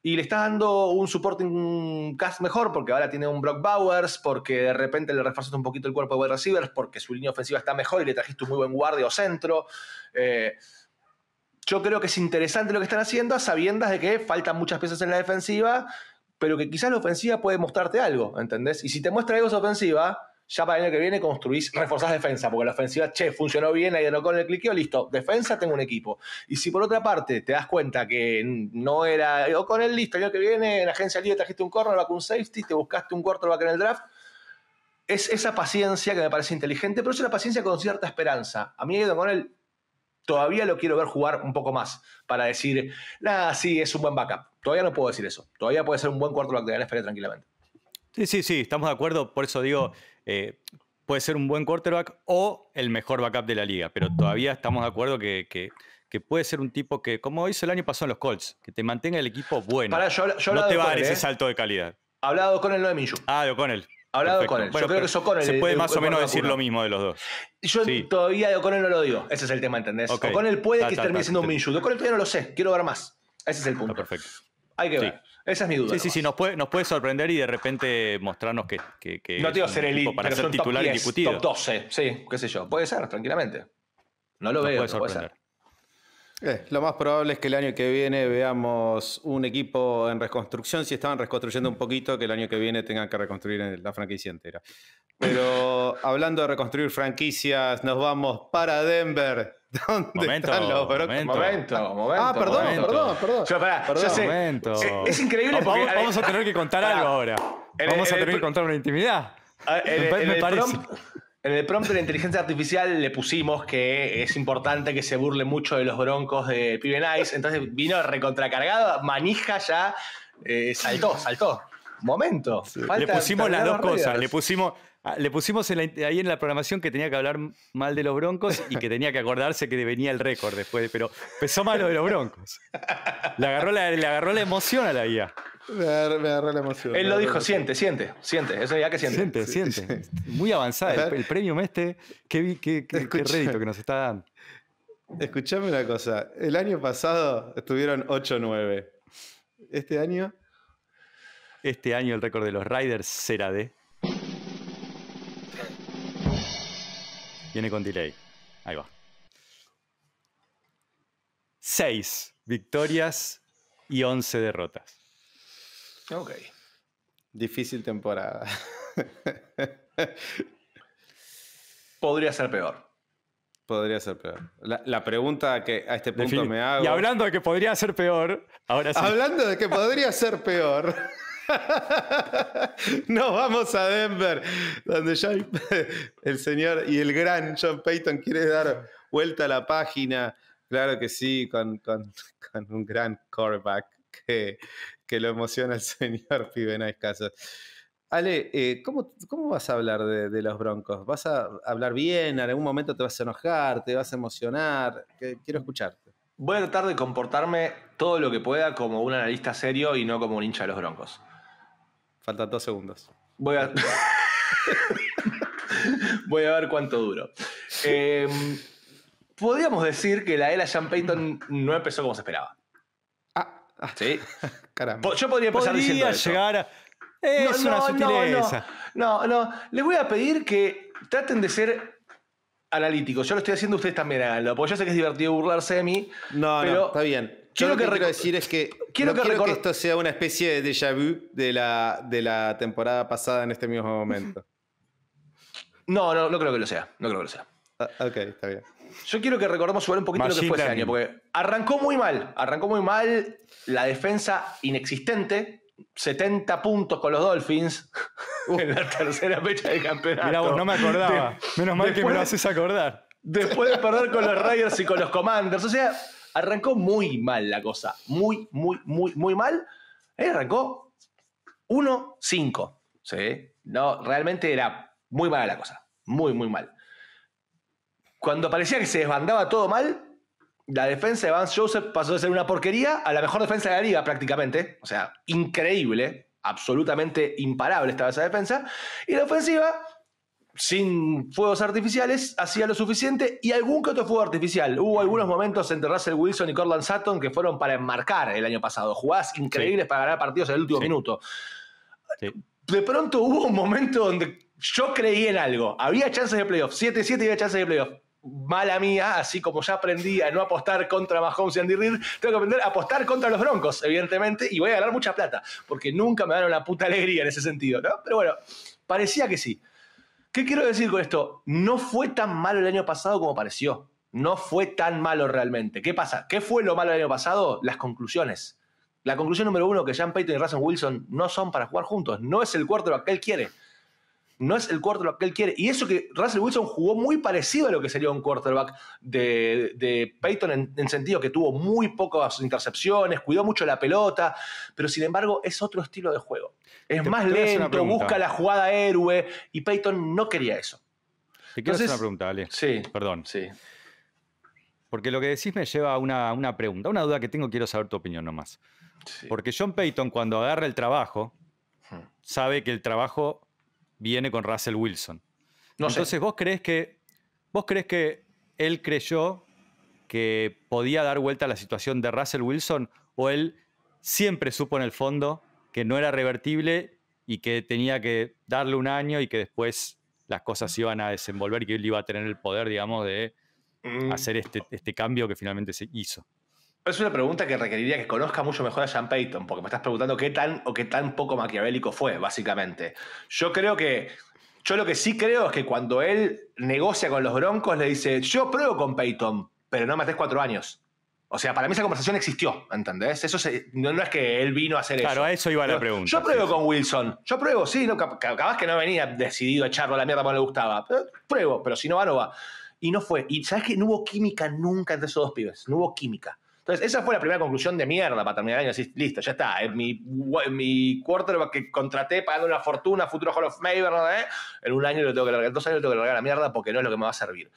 Y le está dando un supporting cast mejor porque ahora tiene un Brock Bowers, porque de repente le reforzaste un poquito el cuerpo de wide receivers, porque su línea ofensiva está mejor y le trajiste un muy buen guardia o centro. Eh, yo creo que es interesante lo que están haciendo a sabiendas de que faltan muchas piezas en la defensiva, pero que quizás la ofensiva puede mostrarte algo, ¿entendés? Y si te muestra algo esa ofensiva, ya para el año que viene construís, reforzás defensa, porque la ofensiva, che, funcionó bien, ahí con el cliqueo, listo, defensa, tengo un equipo. Y si por otra parte te das cuenta que no era, o con él, listo, el año que viene en agencia libre trajiste un cornerback, un safety, te buscaste un quarterback en el draft, es esa paciencia que me parece inteligente, pero es una paciencia con cierta esperanza. A mí, con él todavía lo quiero ver jugar un poco más para decir, nada, sí, es un buen backup. Todavía no puedo decir eso. Todavía puede ser un buen quarterback de la NFL tranquilamente. Sí, sí, sí, estamos de acuerdo. Por eso digo, eh, puede ser un buen quarterback o el mejor backup de la liga, pero todavía estamos de acuerdo que, que, puede ser un tipo que, como hizo el año pasado en los Colts, que te mantenga el equipo bueno. Para, yo, no te va a dar ese ¿eh? salto de calidad. Hablado con él, lo de Minshew. Ah, de O'Connell. Hablado con él. yo creo que eso O'Connell. Se puede más o menos decir lo mismo de los dos. Yo todavía con él no lo digo. Ese es el tema, ¿entendés? Con él puede que termine siendo un Minshu. O'Connell todavía no lo sé. Quiero ver más. Ese es el punto. Ah, perfecto. Hay que ver. Esa es mi duda. Sí, sí, sí, nos puede, sorprender y de repente mostrarnos que. no te ser elite, para ser titular diputado. Top 12, sí, qué sé yo. Puede ser, tranquilamente. No lo veo. Puede sorprender. Eh, lo más probable es que el año que viene veamos un equipo en reconstrucción, si estaban reconstruyendo un poquito, que el año que viene tengan que reconstruir la franquicia entera. Pero hablando de reconstruir franquicias, nos vamos para Denver. ¿Dónde momento, están los momento, momento, Ah, ah perdón, perdón, perdón. es, increíble. vamos, a tener que contar algo ahora. vamos a tener que contar una intimidad. Ah, me, parece. En el prompt de la inteligencia artificial le pusimos que es importante que se burle mucho de los broncos de Pibe Nice. Entonces vino recontracargado, manija ya, eh, saltó, saltó. Momento. le pusimos las dos cosas. Le pusimos, ah, le pusimos ahí en la programación que tenía que hablar mal de los broncos y que tenía que acordarse que venía el récord después, pero empezó malo de los broncos. agarró la, le agarró la emoción a la guía. Me agarró la emoción. Él lo dijo, siente, siente, siente. Eso ya que siente. Siente, siente. Muy avanzada. El, premio este, qué, rédito que nos está dando. Escuchame una cosa. El año pasado estuvieron 8-9. ¿Este año? Este año el récord de los Riders será de... Viene con delay. Ahí va. Seis victorias y 11 derrotas. Ok. Difícil temporada. Podría ser peor. Podría ser peor. La, pregunta que a este punto me hago. Y hablando de que podría ser peor, ahora sí. Hablando de que podría ser peor. Nos vamos a Denver, donde ya el señor y el gran John Payton quiere dar vuelta a la página. Claro que sí, con, un gran quarterback que que lo emociona el señor Pibenay Casas. Ale, eh, ¿cómo, ¿cómo, vas a hablar de, los broncos? ¿Vas a hablar bien? ¿En algún momento te vas a enojar? ¿Te vas a emocionar? Quiero escucharte. Voy a tratar de comportarme todo lo que pueda como un analista serio y no como un hincha de los broncos. Faltan dos segundos. Voy a. ver cuánto duro. Em, podríamos decir que la era Sean Payton no empezó como se esperaba. Sí. Yo podría empezar llegar a... no, una no, No, no, Les voy a pedir que traten de ser analíticos. Yo lo estoy haciendo, ustedes también háganlo. Porque yo sé que es divertido burlarse de mí. No, no, está bien. Yo lo que, quiero decir es que quiero, no que, quiero que, esto sea una especie de déjà vu de la, de la temporada pasada en este mismo momento. No, no, no creo que lo sea. No creo que lo sea. Ah, ok, está bien yo quiero que recordemos un poquito lo que fue ese año, porque arrancó muy mal, arrancó muy mal, la defensa inexistente, 70 puntos con los Dolphins en la tercera fecha del campeonato. Mira, vos, no me acordaba. Menos mal que me lo haces acordar. Después de perder con los Raiders y con los Commanders. O sea, arrancó muy mal la cosa. Muy, muy, muy, muy mal. Eh, arrancó 1-5. ¿sí? No, realmente era muy mala la cosa. Muy, muy mal. Cuando parecía que se desbandaba todo mal, la defensa de Vance Joseph pasó de ser una porquería a la mejor defensa de la liga prácticamente. O sea, increíble, absolutamente imparable estaba esa defensa. Y la ofensiva, sin fuegos artificiales, hacía lo suficiente y algún que otro fuego artificial. Hubo algunos momentos entre Russell Wilson y Corland Sutton que fueron para enmarcar el año pasado. Jugadas increíbles para ganar partidos en el último minuto. De pronto hubo un momento donde yo creí en algo. Había chances de playoff. 7-7 había chances de playoff mala mía, así como ya aprendí a no apostar contra Mahomes y Andy Reid, tengo que aprender a apostar contra los Broncos, evidentemente, y voy a ganar mucha plata, porque nunca me dan una puta alegría en ese sentido, ¿no? Pero bueno, parecía que sí. ¿Qué quiero decir con esto? No fue tan malo el año pasado como pareció. No fue tan malo realmente. ¿Qué pasa? ¿Qué fue lo malo el año pasado? Las conclusiones. La conclusión número uno, que Sean Payton y Russell Wilson no son para jugar juntos. No es el cuarto que él quiere no es el quarterback que él quiere. Y eso que Russell Wilson jugó muy parecido a lo que sería un quarterback de, Peyton en, sentido que tuvo muy pocas intercepciones, cuidó mucho la pelota, pero sin embargo es otro estilo de juego. Es más lento, busca la jugada héroe y Peyton no quería eso. Te quiero hacer una pregunta, Ale. Sí. Perdón. Sí. Porque lo que decís me lleva a una, una pregunta, una duda que tengo, quiero saber tu opinión nomás. Sí. Porque John Peyton cuando agarra el trabajo, hmm. sabe que el trabajo viene con Russell Wilson. Entonces, ¿vos crees que vos crees que él creyó que podía dar vuelta a la situación de Russell Wilson o él siempre supo en el fondo que no era revertible y que tenía que darle un año y que después las cosas iban a desenvolver y que él iba a tener el poder, digamos, de mm. hacer este, este cambio que finalmente se hizo? Es una pregunta que requeriría que conozca mucho mejor a Sean Payton, porque me estás preguntando qué tan o qué tan poco maquiavélico fue, básicamente. Yo creo que. Yo lo que sí creo es que cuando él negocia con los broncos, le dice: Yo pruebo con Payton, pero no me haces cuatro años. O sea, para mí esa conversación existió, ¿entendés? Eso no, es que él vino a hacer eso. Claro, a eso iba la pregunta. Yo pruebo con Wilson. Yo pruebo, sí, no, capaz que no venía decidido a echarlo a la mierda porque le gustaba. pruebo, pero si no va, no va. Y no fue. Y sabes que no hubo química nunca entre esos dos pibes. No hubo química. Entonces, esa fue la primera conclusión de mierda para terminar el año. listo, ya está. mi, mi quarterback que contraté pagando una fortuna, futuro Hall of May, ¿eh? en un año lo tengo que largar, en dos años lo tengo que largar la mierda porque no es lo que me va a servir.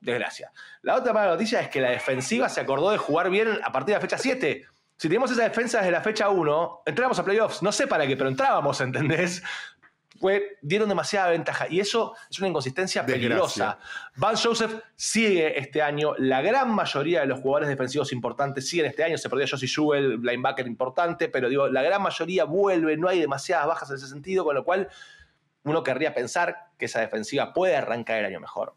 Desgracia. La otra mala noticia es que la defensiva se acordó de jugar bien a partir de la fecha 7. Si tenemos esa defensa desde la fecha 1, entramos a playoffs. No sé para qué, pero entrábamos, ¿entendés? fue, dieron demasiada ventaja y eso es una inconsistencia peligrosa. Van Joseph sigue este año, la gran mayoría de los jugadores defensivos importantes siguen este año, se perdió Josie el linebacker importante, pero digo, la gran mayoría vuelve, no hay demasiadas bajas en ese sentido, con lo cual uno querría pensar que esa defensiva puede arrancar el año mejor.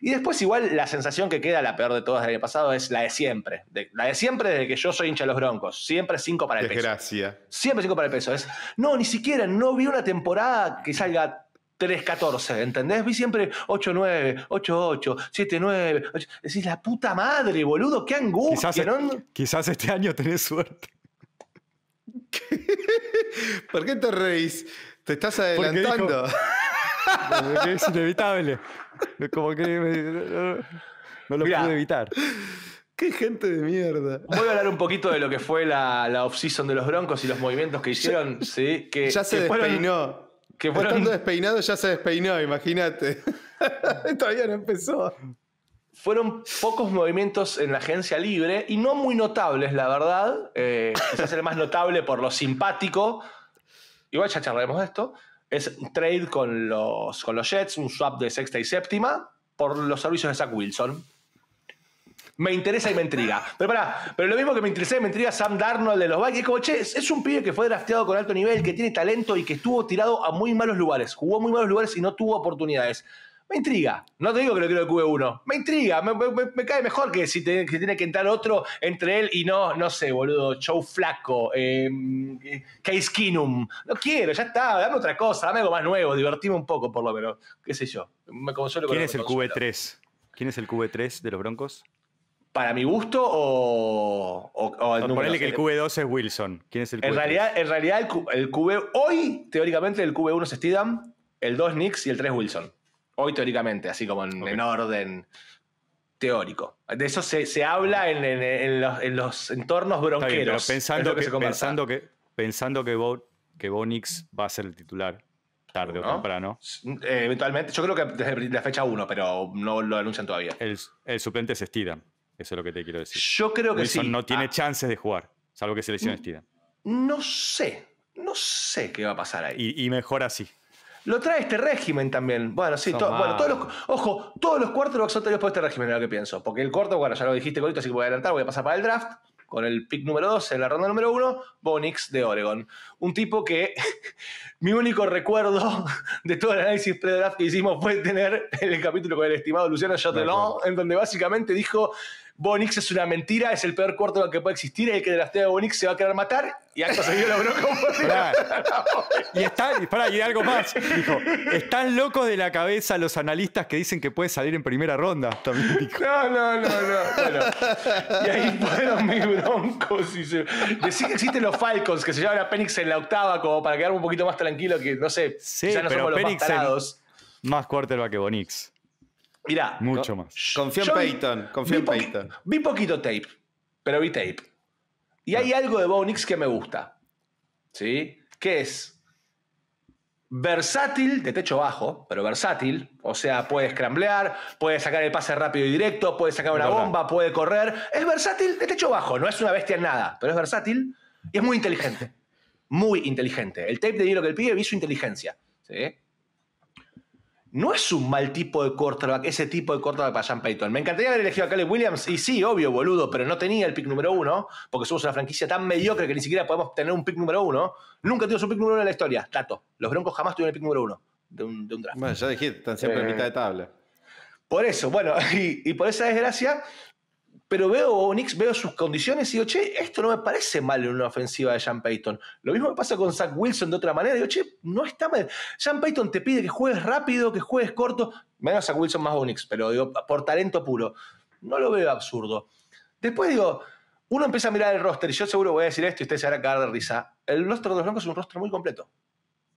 Y después igual la sensación que queda, la peor de todas del año pasado, es la de siempre. la de siempre desde que yo soy hincha de los broncos. Siempre cinco para el Desgracia. peso. Siempre cinco para el peso. Es, no, ni siquiera, no vi una temporada que salga 3-14, ¿entendés? Vi siempre 8-9, 8-8, 7-9. Decís, la puta madre, boludo, qué angustia. Quizás, este, este año tenés suerte. ¿Por qué te reís? Te estás adelantando. es inevitable. que no, lo pude evitar. Qué gente de mierda. Voy a hablar un poquito de lo que fue la, la off-season de los Broncos y los movimientos que hicieron. Ya, sí, que, ya se que despeinó. Fueron, Estando despeinado ya se despeinó, imagínate. Todavía no empezó. Fueron pocos movimientos en la agencia libre y no muy notables, la verdad. Eh, quizás el más notable por lo simpático. Igual ya charlaremos de esto es un trade con los, con Jets, un swap de sexta y séptima por los servicios de Zach Wilson. Me interesa y me intriga. Pero pará, pero lo mismo que me interesa y me intriga Sam Darnold de los Vikings. Como, che, es un pibe que fue drafteado con alto nivel, que tiene talento y que estuvo tirado a muy malos lugares. Jugó muy malos lugares y no tuvo oportunidades me intriga. No te digo que lo quiero el QB1. Me intriga. Me, cae mejor que si tiene que entrar otro entre él y no, no sé, boludo, show Flaco, em, eh, Case Kinum. No quiero, ya está. Dame otra cosa, dame algo más nuevo, divertime un poco por lo menos. Qué sé yo. Me ¿Quién es el QB3? ¿Quién es el QB3 de los Broncos? ¿Para mi gusto o, o, Ponele que el QB2 es Wilson. ¿Quién es el En realidad, en realidad el, QB, hoy, teóricamente, el QB1 es Steedham, el 2 Knicks y el 3 Wilson. Hoy teóricamente, así como en, orden teórico. De eso se, habla en, los, entornos bronqueros. pensando, que, Bonix que, que, va a ser el titular tarde o temprano. Eh, eventualmente, yo creo que desde la fecha 1, pero no lo anuncian todavía. El, suplente es Steedham, eso es lo que te quiero decir. Yo creo que sí. no ah. tiene chances de jugar, salvo que se lesione mm, Steedham. No sé, no sé qué va a pasar ahí. y mejor así. Lo trae este régimen también. Bueno, sí, bueno, todos los, ojo, todos los quarterbacks son después por este régimen, es lo que pienso. Porque el corto, bueno, ya lo dijiste con así que voy a adelantar, voy a pasar para el draft. Con el pick número 2 en la ronda número 1, Bonix de Oregon. Un tipo que mi único recuerdo de todo el análisis pre-draft que hicimos fue tener el capítulo con el estimado Luciano Chatelon, en donde básicamente dijo: Bonix es una mentira, es el peor cuarto que puede existir, el que de la a Bonix se va a querer matar y acto seguido logró y están, ¿para y algo más, dijo, están locos de la cabeza los analistas que dicen que puede salir en primera ronda, también No, no, no, no. y ahí fueron mis broncos. Decir que existen los Falcons que se llevan a Penix en la octava como para quedarme un poquito más tranquilo que, no sé, sí, ya no pero somos los Penix más tarados. Más quarterback que Bonix. Mirá. más. Confío en Peyton. Vi poquito tape, pero vi tape. Y hay algo de Bonix que me gusta. ¿Sí? Que es versátil, de techo bajo, pero versátil. O sea, puede scramblear, puede sacar el pase rápido y directo, puede sacar una bomba, puede correr. Es versátil de techo bajo. No es una bestia en nada, pero es versátil y es muy inteligente. Muy inteligente. El tape de lo que el pibe vi su inteligencia. ¿Sí? no es un mal tipo de quarterback, ese tipo de quarterback para Sean Payton. Me encantaría haber elegido a Caleb Williams, y sí, obvio, boludo, pero no tenía el pick número uno, porque somos una franquicia tan mediocre que ni siquiera podemos tener un pick número uno. Nunca tuvimos un pick número uno en la historia, Tato. Los Broncos jamás tuvieron el pick número uno de un, draft. Bueno, ya dijiste, están siempre en eh, mitad de tabla. Por eso, bueno, y por esa desgracia, pero veo Onyx, veo sus condiciones y digo, che, esto no me parece mal en una ofensiva de Sean Payton. Lo mismo me pasa con Zach Wilson de otra manera. Digo, che, no está mal. Sean Payton te pide que juegues rápido, que juegues corto. Menos Zach Wilson, más Onyx. pero digo, por talento puro. No lo veo absurdo. Después digo, uno empieza a mirar el roster, y yo seguro voy a decir esto y ustedes se van a cagar de risa. El roster de los Broncos es un roster muy completo.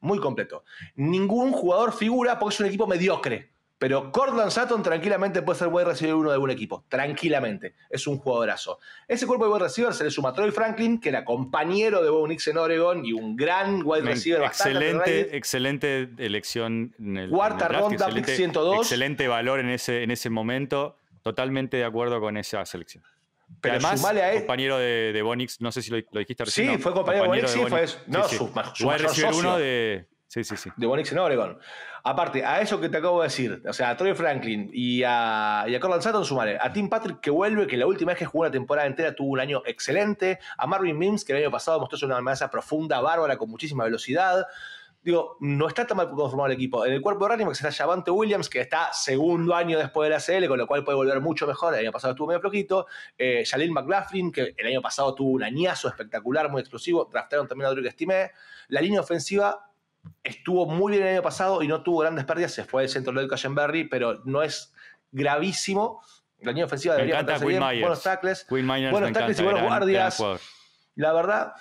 Muy completo. Ningún jugador figura porque es un equipo mediocre. Pero Cortland Sutton tranquilamente puede ser wide receiver uno de algún equipo. Tranquilamente. Es un jugadorazo. Ese cuerpo de wide receiver se le suma Troy Franklin, que era compañero de Bo en Oregon y un gran wide receiver excelente, Excelente elección en el, Cuarta ronda, 102. Excelente valor en ese, en ese momento. Totalmente de acuerdo con esa selección. Pero además, compañero de, de Bonix, no sé si lo, dijiste recién. Sí, fue compañero, de Bonix, sí, fue. No, su, uno de, Sí, sí, sí. De Bonix en Oregon. Aparte, a eso que te acabo de decir, o sea, a Troy Franklin y a, y a Corland Sutton, sumaré. A Tim Patrick que vuelve, que la última vez que jugó una temporada entera tuvo un año excelente. A Marvin Mims, que el año pasado mostró una amenaza profunda, bárbara, con muchísima velocidad. Digo, no está tan mal conformado el equipo. En el cuerpo de running que está Javante Williams, que está segundo año después de la CL, con lo cual puede volver mucho mejor. El año pasado estuvo medio flojito. Eh, McLaughlin, que el año pasado tuvo un añazo espectacular, muy explosivo. Draftaron también a Drew que estimé. La línea ofensiva estuvo muy bien el año pasado y no tuvo grandes pérdidas, se fue del centro del Cashenberry, pero no es gravísimo. La línea ofensiva debería bien, buenos tackles, buenos tackles y buenos guardias. la verdad,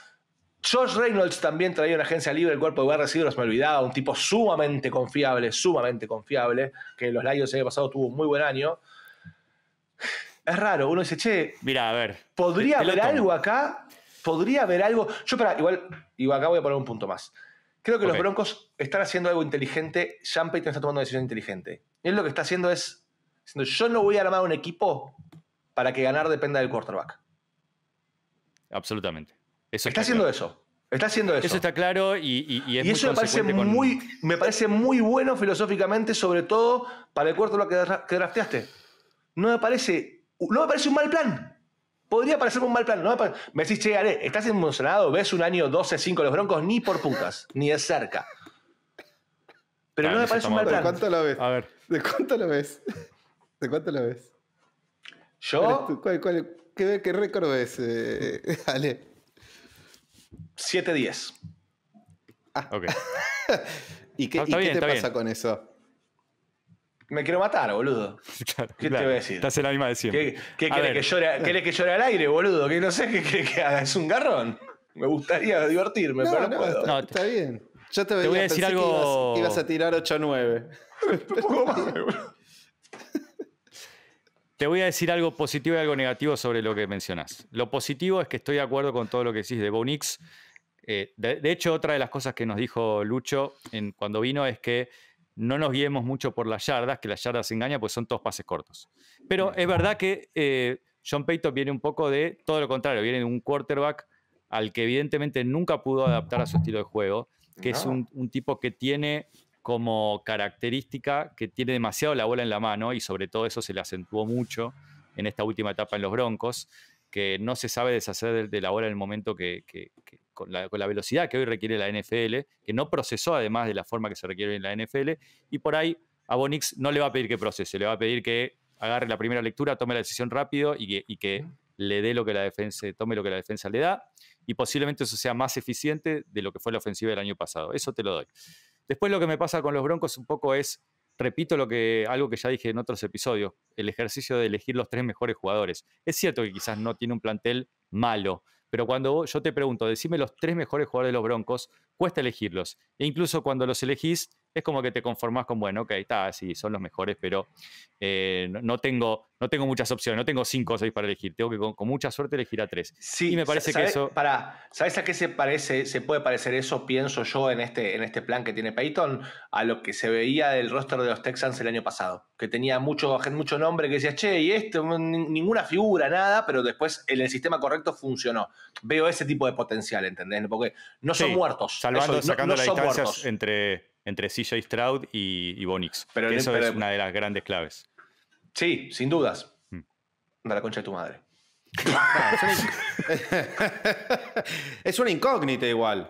George Reynolds también traía una agencia libre, del cuerpo de wide Se me olvidaba, un tipo sumamente confiable, sumamente confiable, que los Lions el año pasado tuvo un muy buen año. Es raro, uno dice, che, mira, a ver. ¿Podría haber algo acá? ¿Podría haber algo? Yo, para, igual, igual acá voy a poner un punto más. Creo que los Broncos están haciendo algo inteligente. Sean Payton está tomando una decisión inteligente. Él lo que está haciendo es, yo no voy a armar un equipo para que ganar dependa del quarterback. Absolutamente. está, haciendo eso. Está haciendo eso. Eso está claro y, y es eso me parece muy me parece muy bueno filosóficamente, sobre todo para el quarterback que, que drafteaste. No me parece no me parece un mal plan. Podría parecer un mal plan, ¿no? Me decís, che, Ale, estás emocionado, ves un año 12-5 los Broncos, ni por putas, ni de cerca. Pero no me parece un mal plan. ¿De cuánto lo ves? A ver. ¿De cuánto lo ves? ¿De cuánto lo ves? ¿Yo? qué, récord ves, eh, Ale? 7-10. Ah. Ok. ¿Y qué, te pasa con eso? Me quiero matar, boludo. ¿Qué te voy a decir? Estás en la misma de ¿Qué, que llore, que llore, al aire, boludo? Que no sé qué que Es un garrón. Me gustaría divertirme, pero no, puedo. está, bien. Yo te, voy a decir algo. Que ibas, a tirar 8-9. te voy a decir algo positivo y algo negativo sobre lo que mencionás. Lo positivo es que estoy de acuerdo con todo lo que decís de Bonix. Eh, de, hecho, otra de las cosas que nos dijo Lucho en, cuando vino es que no nos guiemos mucho por las yardas, que las yardas engañan, pues son todos pases cortos. Pero es verdad que eh, John Payton viene un poco de todo lo contrario, viene de un quarterback al que evidentemente nunca pudo adaptar a su estilo de juego, que es un, un, tipo que tiene como característica que tiene demasiado la bola en la mano y sobre todo eso se le acentuó mucho en esta última etapa en los Broncos que no se sabe deshacer de, la hora el momento que, con, la, velocidad que hoy requiere la NFL, que no procesó además de la forma que se requiere en la NFL, y por ahí a Bonix no le va a pedir que procese, le va a pedir que agarre la primera lectura, tome la decisión rápido y que, y que le dé lo que la defensa, tome lo que la defensa le da, y posiblemente eso sea más eficiente de lo que fue la ofensiva del año pasado. Eso te lo doy. Después lo que me pasa con los Broncos un poco es repito lo que, algo que ya dije en otros episodios, el ejercicio de elegir los tres mejores jugadores. Es cierto que quizás no tiene un plantel malo, pero cuando yo te pregunto, decime los tres mejores jugadores de los Broncos, cuesta elegirlos. E incluso cuando los elegís, es como que te conformás con, bueno, ok, está, sí, son los mejores, pero eh, no tengo no tengo muchas opciones, no tengo cinco o para elegir, tengo que con, mucha suerte elegir a tres. Sí, y me parece que eso... Para, ¿Sabes a qué se parece? Se puede parecer eso, pienso yo, en este, en este plan que tiene Peyton a lo que se veía del roster de los Texans el año pasado, que tenía mucho, mucho nombre que decía che, y esto, ninguna figura, nada, pero después en el sistema correcto funcionó. Veo ese tipo de potencial, ¿entendés? Porque no son muertos. Salvando, sacando las distancias entre, entre CJ Stroud y, Bonix. Pero, eso es una de las grandes claves. Sí, sin dudas. Mm. Anda la concha de tu madre. Ah, es una incógnita igual.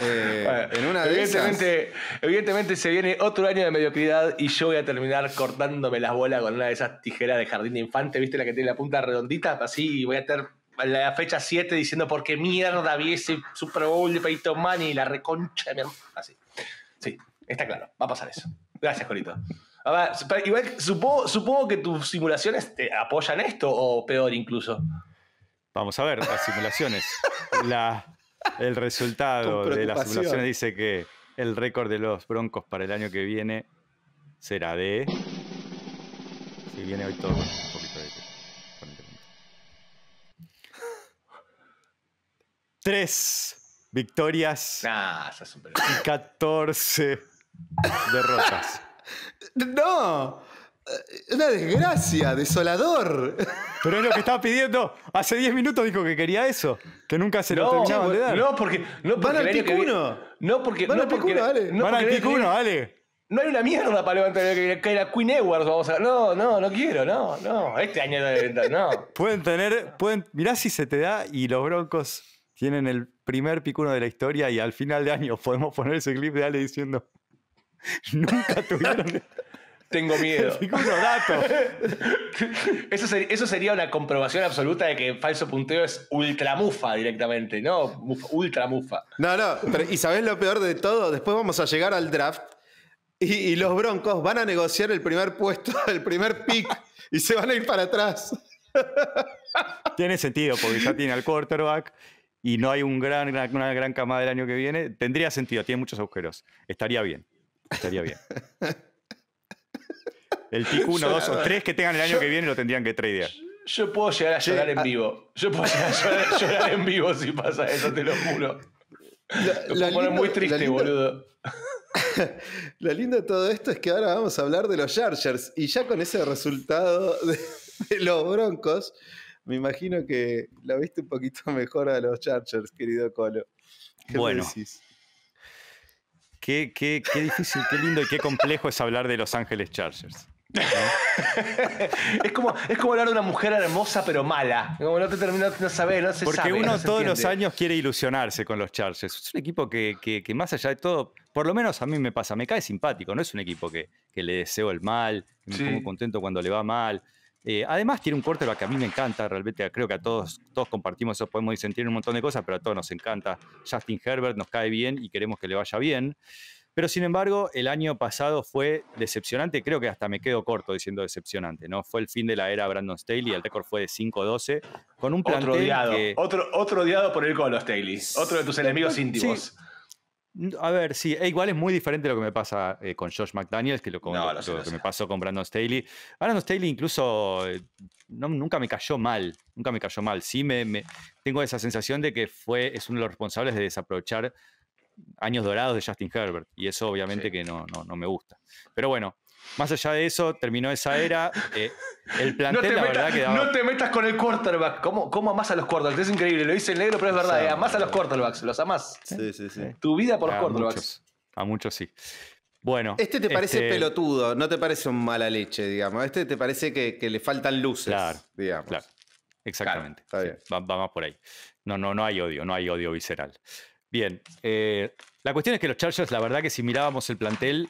Eh, en una evidentemente, evidentemente se viene otro año de mediocridad y yo voy a terminar cortándome las bolas con una de esas tijeras de jardín de infante, ¿viste? La que tiene la punta redondita, así, y voy a estar la fecha 7 diciendo por qué mierda vi ese Super Bowl de Peyton Manning y la reconcha de mi Así. Sí, está claro, va a pasar eso. Gracias, Corito supongo, que tus simulaciones te eh, apoyan esto o peor incluso. Vamos a ver, las simulaciones. el resultado de las simulaciones dice que el récord de los Broncos para el año que viene será de. Si viene hoy todo, un de. 3 victorias ah, y 14 derrotas. No. Eh, una desgracia, desolador. Pero es lo que estaba pidiendo. Hace 10 minutos dijo que quería eso. Que nunca se lo no, terminaban de dar. No, porque. No porque Van al picuno. No porque. Van no al picuno, dale. No Van al picuno, dale. No hay una mierda para levantar que era Queen Edwards. Vamos a, no, no, no quiero, no, no. Este año no, no. pueden tener. Pueden, mirá si se te da y los broncos tienen el primer picuno de la historia y al final de año podemos poner ese clip de Ale diciendo. Nunca tuvieron. Tengo miedo. Eso, sería una comprobación absoluta de que falso punteo es ultramufa directamente, ¿no? Mufa, ultramufa. No, no, pero y sabés lo peor de todo, después vamos a llegar al draft y, los broncos van a negociar el primer puesto, el primer pick, y se van a ir para atrás. Tiene sentido, porque ya tiene al quarterback y no hay una gran camada del año que viene. Tendría sentido, tiene muchos agujeros. Estaría bien. Estaría bien. El pick 1, 2 o 3 que tengan el año que viene lo tendrían que tradear. Yo puedo llegar a llorar en ah. vivo. Yo puedo llegar a llorar, en vivo si pasa eso, te lo juro. La, la muy triste, boludo. Lo lindo de todo esto es que ahora vamos a hablar de los Chargers. Y ya con ese resultado de, los Broncos, me imagino que la viste un poquito mejor a los Chargers, querido Colo. ¿Qué bueno, qué, qué, qué difícil, qué lindo y qué complejo es hablar de Los Ángeles Chargers. es, como, es como hablar de una mujer hermosa pero mala. Como no te terminas no saber, no se Porque uno todos los años quiere ilusionarse con los Chargers. Es un equipo que, que, que, más allá de todo, por lo menos a mí me pasa, me cae simpático. No es un equipo que, que le deseo el mal, me pongo contento cuando le va mal. Eh, además tiene un corte lo que a mí me encanta, realmente creo que a todos, todos compartimos eso, podemos disentir un montón de cosas, pero a todos nos encanta. Justin Herbert nos cae bien y queremos que le vaya bien. Pero sin embargo, el año pasado fue decepcionante, creo que hasta me quedo corto diciendo decepcionante, ¿no? Fue el fin de la era Brandon Staley, el récord fue de 5-12, con un plantel otro odiado, otro, odiado por el los Staley, otro de tus enemigos íntimos. A ver, sí, e igual es muy diferente lo que me pasa eh, con Josh McDaniels que lo, que me pasó con Brandon Staley. Brandon Staley incluso eh, nunca me cayó mal, nunca me cayó mal. Sí, me, tengo esa sensación de que fue, es uno de los responsables de desaprovechar años dorados de Justin Herbert y eso obviamente que no, no, me gusta. Pero bueno, más allá de eso, terminó esa era. Eh, el plantel, la verdad, quedaba... No te metas con el quarterback. ¿Cómo, ¿Cómo amás a los quarterbacks? Es increíble, lo dice el negro, pero es verdad. Eh, amas a los quarterbacks, los amas. Sí, sí, sí. Tu vida por los quarterbacks. a muchos sí. Bueno. Este te parece este pelotudo, no te parece un mala leche, digamos. Este te parece que, le faltan luces, claro, Exactamente. vamos por ahí. No, no, no hay odio, no hay odio visceral. Bien. Eh, la cuestión es que los Chargers, la verdad que si mirábamos el plantel,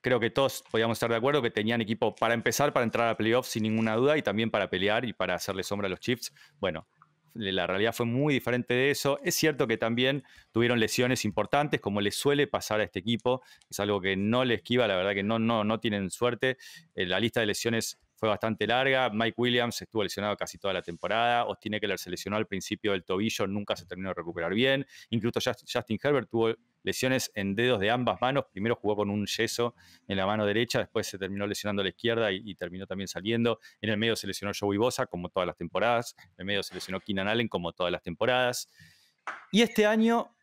creo que todos podíamos estar de acuerdo que tenían equipo para empezar, para entrar a playoffs sin ninguna duda y también para pelear y para hacerle sombra a los Chiefs. Bueno, la realidad fue muy diferente de eso. Es cierto que también tuvieron lesiones importantes, como les suele pasar a este equipo. Es algo que no le esquiva, la verdad que no, no, no tienen suerte. Eh, la lista de lesiones fue bastante larga. Mike Williams estuvo lesionado casi toda la temporada. Ostine Keller se lesionó al principio del tobillo, nunca se terminó de recuperar bien. Incluso Justin Herbert tuvo lesiones en dedos de ambas manos. Primero jugó con un yeso en la mano derecha, después se terminó lesionando la izquierda y, terminó también saliendo. En el medio se lesionó Joey Bosa, como todas las temporadas. En el medio se lesionó Keenan Allen, como todas las temporadas. Y este año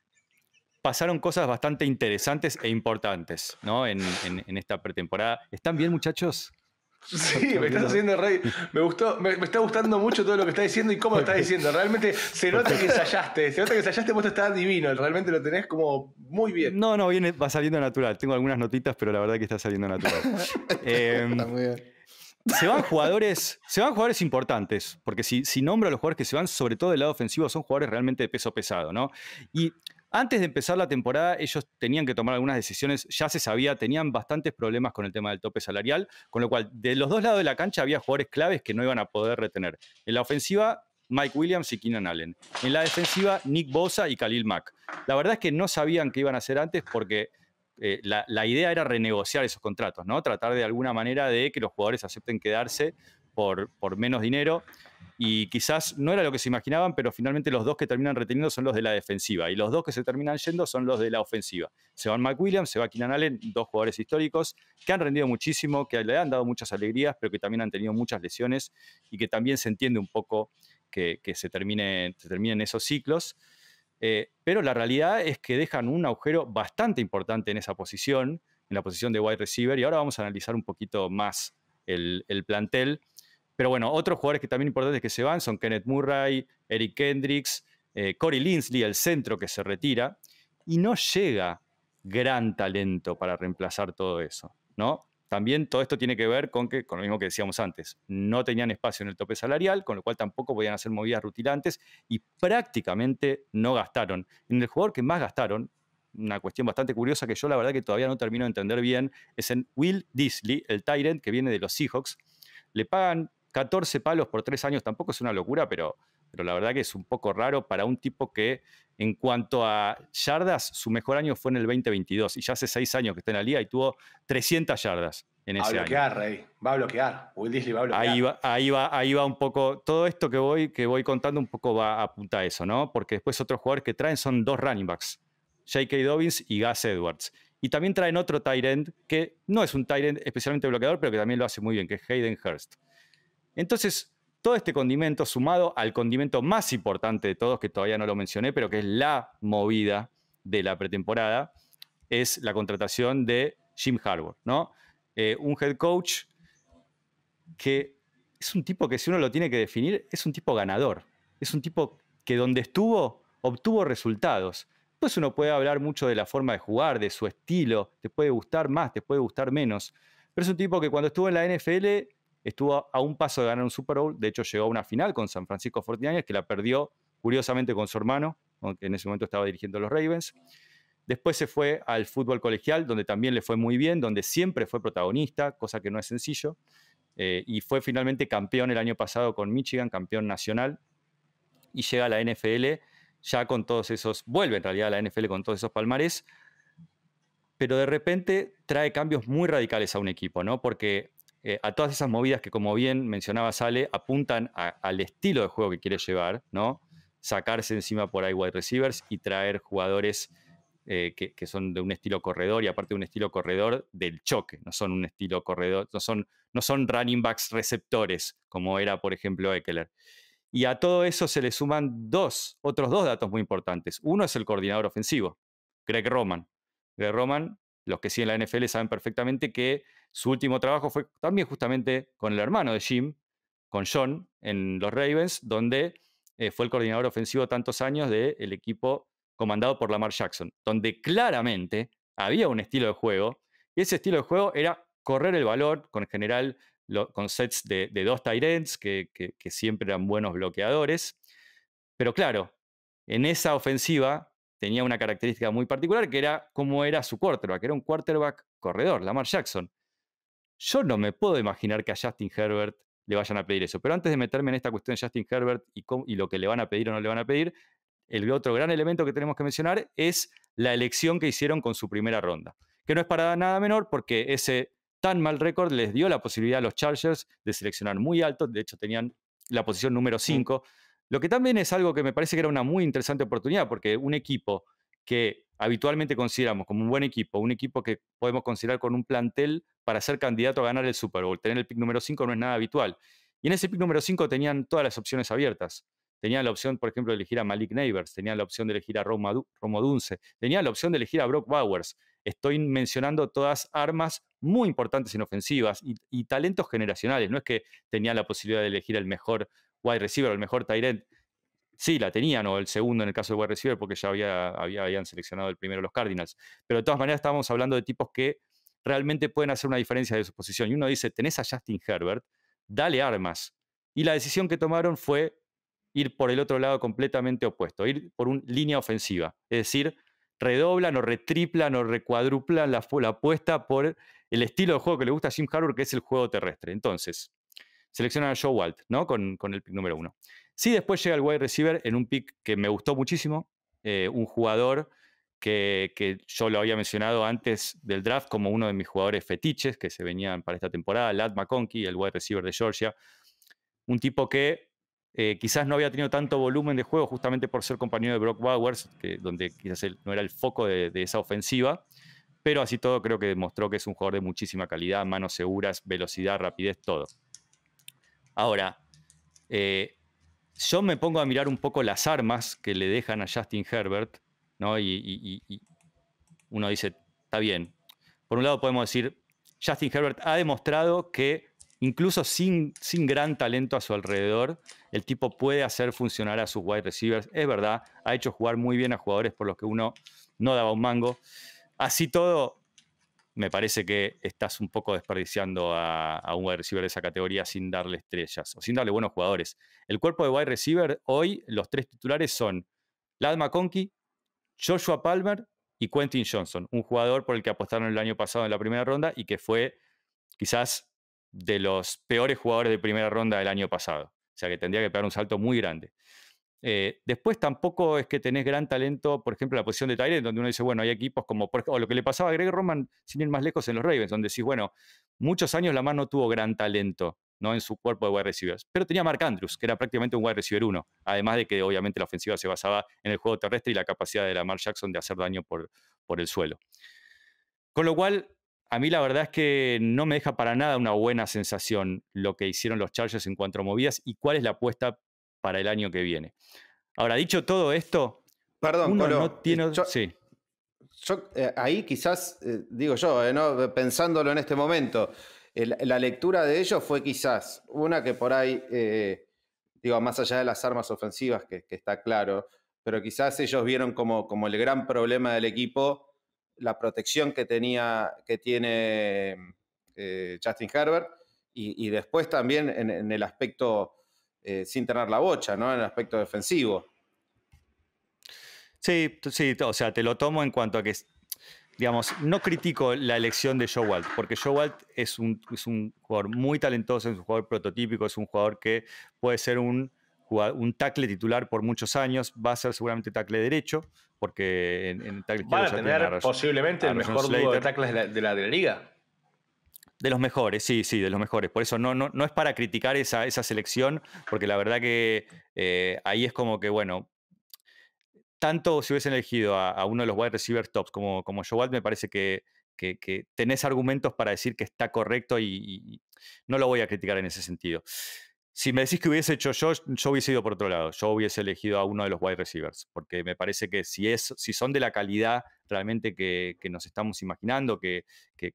pasaron cosas bastante interesantes e importantes ¿no? en esta pretemporada. ¿Están bien, muchachos? Sí, me estás haciendo rey. Me gustó, me, está gustando mucho todo lo que está diciendo y cómo lo estás diciendo. Realmente se nota que ensayaste, se nota que ensayaste, vos está divino, realmente lo tenés como muy bien. No, no, viene, va saliendo natural. Tengo algunas notitas, pero la verdad que está saliendo natural. Em, muy bien. Se van jugadores, se van jugadores importantes, porque si, si nombro a los jugadores que se van, sobre todo del lado ofensivo, son jugadores realmente de peso pesado, ¿no? Y antes de empezar la temporada, ellos tenían que tomar algunas decisiones, ya se sabía, tenían bastantes problemas con el tema del tope salarial, con lo cual de los dos lados de la cancha había jugadores claves que no iban a poder retener. En la ofensiva, Mike Williams y Keenan Allen. En la defensiva, Nick Bosa y Khalil Mack. La verdad es que no sabían qué iban a hacer antes porque eh, la, idea era renegociar esos contratos, ¿no? Tratar de alguna manera de que los jugadores acepten quedarse por menos dinero y quizás no era lo que se imaginaban, pero finalmente los dos que terminan reteniendo son los de la defensiva y los dos que se terminan yendo son los de la ofensiva. Se van McWilliams, se va Keenan Allen, dos jugadores históricos que han rendido muchísimo, que le han dado muchas alegrías, pero que también han tenido muchas lesiones y que también se entiende un poco que, se, terminen esos ciclos. Eh, pero la realidad es que dejan un agujero bastante importante en esa posición, en la posición de wide receiver, y ahora vamos a analizar un poquito más el plantel pero bueno, otros jugadores que también importantes que se van son Kenneth Murray, Eric Kendricks, eh, Corey Linsley, el centro que se retira, y no llega gran talento para reemplazar todo eso, ¿no? También todo esto tiene que ver con, que, con lo mismo que decíamos antes, no tenían espacio en el tope salarial, con lo cual tampoco podían hacer movidas rutilantes y prácticamente no gastaron. En el jugador que más gastaron, una cuestión bastante curiosa que yo la verdad que todavía no termino de entender bien, es en Will Disley, el Tyrant que viene de los Seahawks. Le pagan 14 palos por 3 años tampoco es una locura, pero, pero la verdad que es un poco raro para un tipo que, en cuanto a yardas, su mejor año fue en el 2022 y ya hace 6 años que está en la liga y tuvo 300 yardas. En ese año. va a bloquear, Rey. Va a bloquear. Will Disley va a bloquear. Ahí va, ahí va, un poco. Todo esto que voy, que voy contando un poco va apunta a eso, ¿no? Porque después otros jugadores que traen son dos running backs, J.K. Dobbins y Gus Edwards. Y también traen otro tight end que no es un tight end especialmente bloqueador, pero que también lo hace muy bien, que es Hayden Hurst. Entonces, todo este condimento sumado al condimento más importante de todos, que todavía no lo mencioné, pero que es la movida de la pretemporada, es la contratación de Jim Harbour, ¿no? Eh, un head coach que es un tipo que si uno lo tiene que definir, es un tipo ganador, es un tipo que donde estuvo obtuvo resultados. Pues uno puede hablar mucho de la forma de jugar, de su estilo, te puede gustar más, te puede gustar menos, pero es un tipo que cuando estuvo en la NFL estuvo a un paso de ganar un Super Bowl, de hecho llegó a una final con San Francisco 49 que la perdió curiosamente con su hermano, aunque en ese momento estaba dirigiendo los Ravens. Después se fue al fútbol colegial, donde también le fue muy bien, donde siempre fue protagonista, cosa que no es sencillo. Eh, y fue finalmente campeón el año pasado con Michigan, campeón nacional. Y llega a la NFL ya con todos esos, vuelve en realidad a la NFL con todos esos palmares. Pero de repente trae cambios muy radicales a un equipo, ¿no? Porque eh, a todas esas movidas que, como bien mencionaba Sale, apuntan al estilo de juego que quiere llevar, ¿no? Sacarse encima por ahí wide receivers y traer jugadores eh, que, son de un estilo corredor y aparte de un estilo corredor del choque, no son un estilo corredor, no son, no son running backs receptores, como era, por ejemplo, Eckler. Y a todo eso se le suman dos, otros dos datos muy importantes. Uno es el coordinador ofensivo, Greg Roman. Greg Roman, los que siguen la NFL saben perfectamente que su último trabajo fue también justamente con el hermano de Jim, con John, en los Ravens, donde eh, fue el coordinador ofensivo tantos años del equipo comandado por Lamar Jackson, donde claramente había un estilo de juego, y ese estilo de juego era correr el valor con general con sets de, dos tight ends, que, que siempre eran buenos bloqueadores. Pero claro, en esa ofensiva tenía una característica muy particular, que era cómo era su quarterback, era un quarterback corredor, Lamar Jackson. Yo no me puedo imaginar que a Justin Herbert le vayan a pedir eso. Pero antes de meterme en esta cuestión de Justin Herbert y, lo que le van a pedir o no le van a pedir, el otro gran elemento que tenemos que mencionar es la elección que hicieron con su primera ronda, que no es para nada menor porque ese tan mal récord les dio la posibilidad a los Chargers de seleccionar muy alto, de hecho tenían la posición número 5, mm. lo que también es algo que me parece que era una muy interesante oportunidad porque un equipo que habitualmente consideramos como un buen equipo, un equipo que podemos considerar con un plantel para ser candidato a ganar el Super Bowl. Tener el pick número 5 no es nada habitual. Y en ese pick número 5 tenían todas las opciones abiertas. Tenían la opción, por ejemplo, de elegir a Malik Neighbors, tenían la opción de elegir a Romo, Dunce, tenían la opción de elegir a Brock Bowers. Estoy mencionando todas armas muy importantes en ofensivas y, talentos generacionales. No es que tenían la posibilidad de elegir el mejor wide receiver o el mejor tight end Sí, la tenían, o el segundo en el caso de wide receiver, porque ya había, habían seleccionado el primero los Cardinals. Pero de todas maneras estábamos hablando de tipos que realmente pueden hacer una diferencia de su posición. Y uno dice, tenés a Justin Herbert, dale armas. Y la decisión que tomaron fue ir por el otro lado completamente opuesto, ir por una línea ofensiva. Es decir, redoblan o retriplan o recuadruplan la, apuesta por el estilo de juego que le gusta a Jim Harbour, que es el juego terrestre. Entonces, seleccionan a Joe Walt, ¿no? Con, con el pick número uno. Sí, después llega el wide receiver en un pick que me gustó muchísimo, eh, un jugador que, yo lo había mencionado antes del draft como uno de mis jugadores fetiches que se venían para esta temporada, Lad McConkie, el wide receiver de Georgia, un tipo que eh, quizás no había tenido tanto volumen de juego justamente por ser compañero de Brock Bowers, donde quizás no era el foco de, esa ofensiva, pero así todo creo que demostró que es un jugador de muchísima calidad, manos seguras, velocidad, rapidez, todo. Ahora, eh, yo me pongo a mirar un poco las armas que le dejan a Justin Herbert, ¿no? Y, uno dice, está bien. Por un lado podemos decir, Justin Herbert ha demostrado que incluso sin, sin, gran talento a su alrededor, el tipo puede hacer funcionar a sus wide receivers. Es verdad, ha hecho jugar muy bien a jugadores por los que uno no daba un mango. Así todo, me parece que estás un poco desperdiciando a, un wide receiver de esa categoría sin darle estrellas o sin darle buenos jugadores. El cuerpo de wide receiver hoy, los tres titulares son Lad McConkey, Joshua Palmer y Quentin Johnson, un jugador por el que apostaron el año pasado en la primera ronda y que fue quizás de los peores jugadores de primera ronda del año pasado. O sea que tendría que pegar un salto muy grande. Eh, después tampoco es que tenés gran talento, por ejemplo, en la posición de Tyrell, donde uno dice, bueno, hay equipos como, por, o lo que le pasaba a Greg Roman, sin ir más lejos, en los Ravens, donde decís, bueno, muchos años Lamar no tuvo gran talento ¿no? en su cuerpo de wide receivers, pero tenía Mark Andrews, que era prácticamente un wide receiver 1 además de que obviamente la ofensiva se basaba en el juego terrestre y la capacidad de Lamar Jackson de hacer daño por, por el suelo. Con lo cual, a mí la verdad es que no me deja para nada una buena sensación lo que hicieron los Chargers en cuanto a movidas y cuál es la apuesta para el año que viene. Ahora, dicho todo esto, Perdón, no eh, tiene... sí. Eh, ahí quizás, eh, digo yo, pensándolo en este momento, la lectura de ellos fue quizás una que por ahí, digo, más allá de las armas ofensivas, que, está claro, pero quizás ellos vieron como, como, el gran problema del equipo la protección que, tenía, que tiene Justin Herbert y, después también en el aspecto eh, sin tener la bocha, ¿no? En el aspecto defensivo. Sí, sí, o sea, te lo tomo en cuanto a que, digamos, no critico la elección de Joe porque Joe es un, jugador muy talentoso, es un jugador prototípico, es un jugador que puede ser un, un tackle titular por muchos años, va a ser seguramente tackle derecho, porque en, en tackle a tener posiblemente el mejor dúo de tackles de la, de la liga. De los mejores, sí, sí, de los mejores. Por eso no, no, no es para criticar esa, esa selección, porque la verdad que eh, ahí es como que, bueno, tanto si hubiesen elegido a, uno de los wide receiver tops como, como Joe me parece que, que, tenés argumentos para decir que está correcto y, no lo voy a criticar en ese sentido. Si me decís que hubiese hecho yo, yo hubiese ido por otro lado. Yo hubiese elegido a uno de los wide receivers, porque me parece que si, es, si son de la calidad realmente que, nos estamos imaginando, que,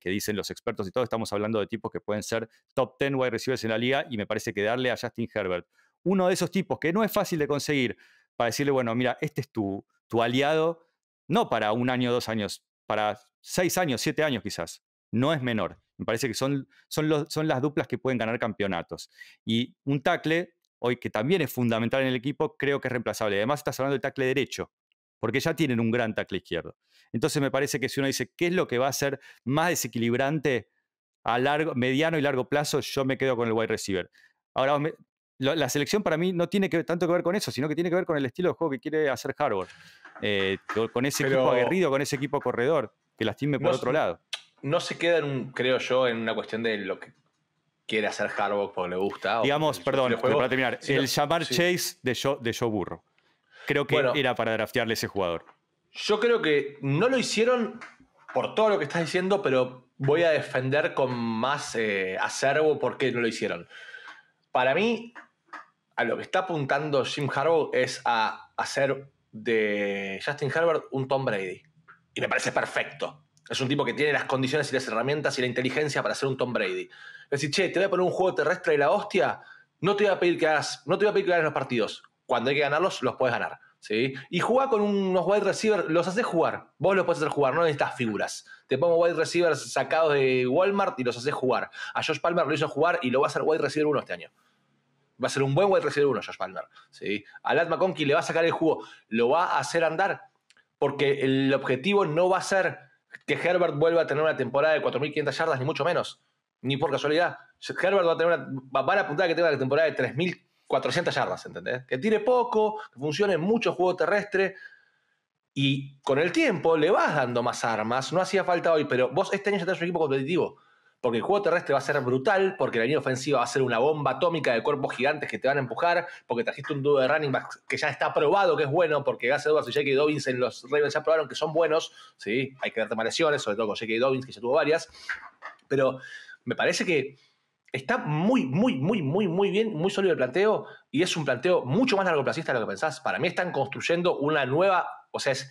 dicen los expertos y todo, estamos hablando de tipos que pueden ser top 10 wide receivers en la liga y me parece que darle a Justin Herbert uno de esos tipos que no es fácil de conseguir para decirle, bueno, mira, este es tu, tu aliado, no para un año, dos años, para seis años, siete años quizás, no es menor. Me parece que son, son, las duplas que pueden ganar campeonatos. Y un tackle, hoy que también es fundamental en el equipo, creo que es reemplazable. Además, estás hablando del tackle derecho, porque ya tienen un gran tackle izquierdo. Entonces, me parece que si uno dice, ¿qué es lo que va a ser más desequilibrante a largo, mediano y largo plazo? Yo me quedo con el wide receiver. Ahora, la selección para mí no tiene tanto que ver con eso, sino que tiene que ver con el estilo de juego que quiere hacer Harvard. Eh, con ese equipo aguerrido, con ese equipo corredor, que lastime por otro lado no se queda, en un, creo yo, en una cuestión de lo que quiere hacer Harbaugh porque le gusta. Digamos, perdón, para terminar, el llamar Chase de Joe, de Burro. Creo que era para draftearle ese jugador. Yo creo que no lo hicieron por todo lo que estás diciendo, pero voy a defender con más eh, acervo por qué no lo hicieron. Para mí, a lo que está apuntando Jim Harbaugh es a hacer de Justin Herbert un Tom Brady. Y me parece perfecto. Es un tipo que tiene las condiciones y las herramientas y la inteligencia para ser un Tom Brady. Decir, che, te voy a poner un juego terrestre y la hostia, no te voy a pedir que hagas, no te a ganes los partidos. Cuando hay que ganarlos, los puedes ganar. ¿sí? Y jugar con unos wide receivers, los haces jugar. Vos los puedes hacer jugar, no necesitas figuras. Te pongo wide receivers sacados de Walmart y los haces jugar. A Josh Palmer lo hizo jugar y lo va a hacer wide receiver uno este año. Va a ser un buen wide receiver uno, Josh Palmer. ¿sí? A Lat McConkey le va a sacar el jugo. Lo va a hacer andar. Porque el objetivo no va a ser que Herbert vuelva a tener una temporada de 4.500 yardas, ni mucho menos, ni por casualidad. Herbert va a tener una, van a apuntar que tenga una temporada de 3.400 yardas, ¿entendés? Que tire poco, que funcione mucho juego terrestre. Y con el tiempo le vas dando más armas. No hacía falta hoy, pero vos este año ya tenés un equipo competitivo porque el juego terrestre va a ser brutal, porque la línea ofensiva va a ser una bomba atómica de cuerpos gigantes que te van a empujar, porque trajiste un dúo de running back que ya está probado que es bueno, porque Gas Edwards y Jackie Dobbins en los Ravens ya probaron que son buenos, sí, hay que darte más lesiones, sobre todo con jake Dobbins, que ya tuvo varias, pero me parece que está muy, muy, muy, muy, muy bien, muy sólido el planteo, y es un planteo mucho más largo largoplacista de lo que pensás. Para mí están construyendo una nueva, o sea, es,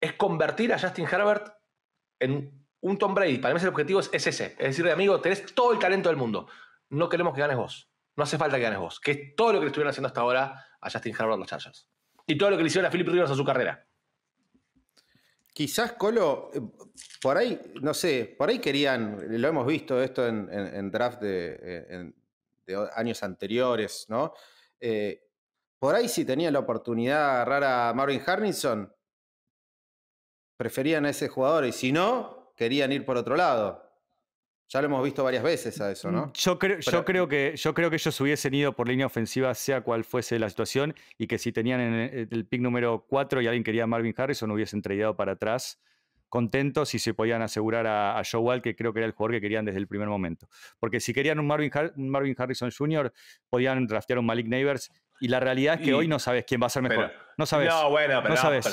es convertir a Justin Herbert en un Tom Brady, para mí ese objetivo es, ese. Es decir, amigo, tenés todo el talento del mundo. No queremos que ganes vos. No hace falta que ganes vos. Que es todo lo que le estuvieron haciendo hasta ahora a Justin Herbert los Chargers. Y todo lo que le hicieron a Philip Rivers a su carrera. Quizás, Colo, eh, por ahí, no sé, por ahí querían, lo hemos visto esto en, draft eh, de, años anteriores, ¿no? Eh, por ahí si tenían la oportunidad de agarrar a Marvin Harrison, preferían a ese jugador y si no, querían ir por otro lado. Ya lo hemos visto varias veces a eso, mm, ¿no? Yo creo, yo creo, que, yo creo que ellos hubiesen ido por línea ofensiva, sea cual fuese la situación, y que si tenían en el, pick número 4 y alguien quería a Marvin Harrison, hubiesen traído para atrás contentos y se podían asegurar a, Joe que creo que era el jugador que querían desde el primer momento. Porque si querían un Marvin, Harrison Jr., podían draftear un Malik Neighbors y la realidad es que hoy no sabes quién va a ser mejor. no sabes. No, bueno, pero, no, sabes.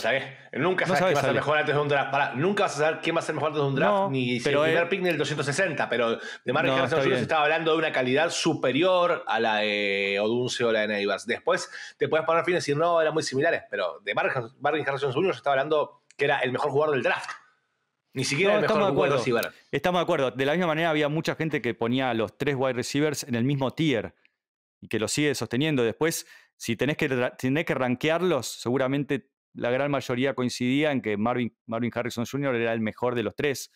Nunca sabes, quién va a ser mejor antes de un draft. nunca vas a saber quién va a ser mejor antes de un draft, ni si pero el primer pick 260. Pero de Marvin Harrison Jr. se estaba hablando de una calidad superior a la de Odunce o la de Neighbors. Después te puedes poner fin y decir, no, eran muy similares. Pero de Marvin Harrison Jr. se estaba hablando que era el mejor jugador del draft. Ni siquiera el mejor estamos de acuerdo. Estamos de acuerdo. De la misma manera había mucha gente que ponía a los tres wide receivers en el mismo tier y que lo sigue sosteniendo. Después, si tenés que, tenés que rankearlos, seguramente la gran mayoría coincidía en que Marvin, Marvin Harrison Jr. era el mejor de los tres,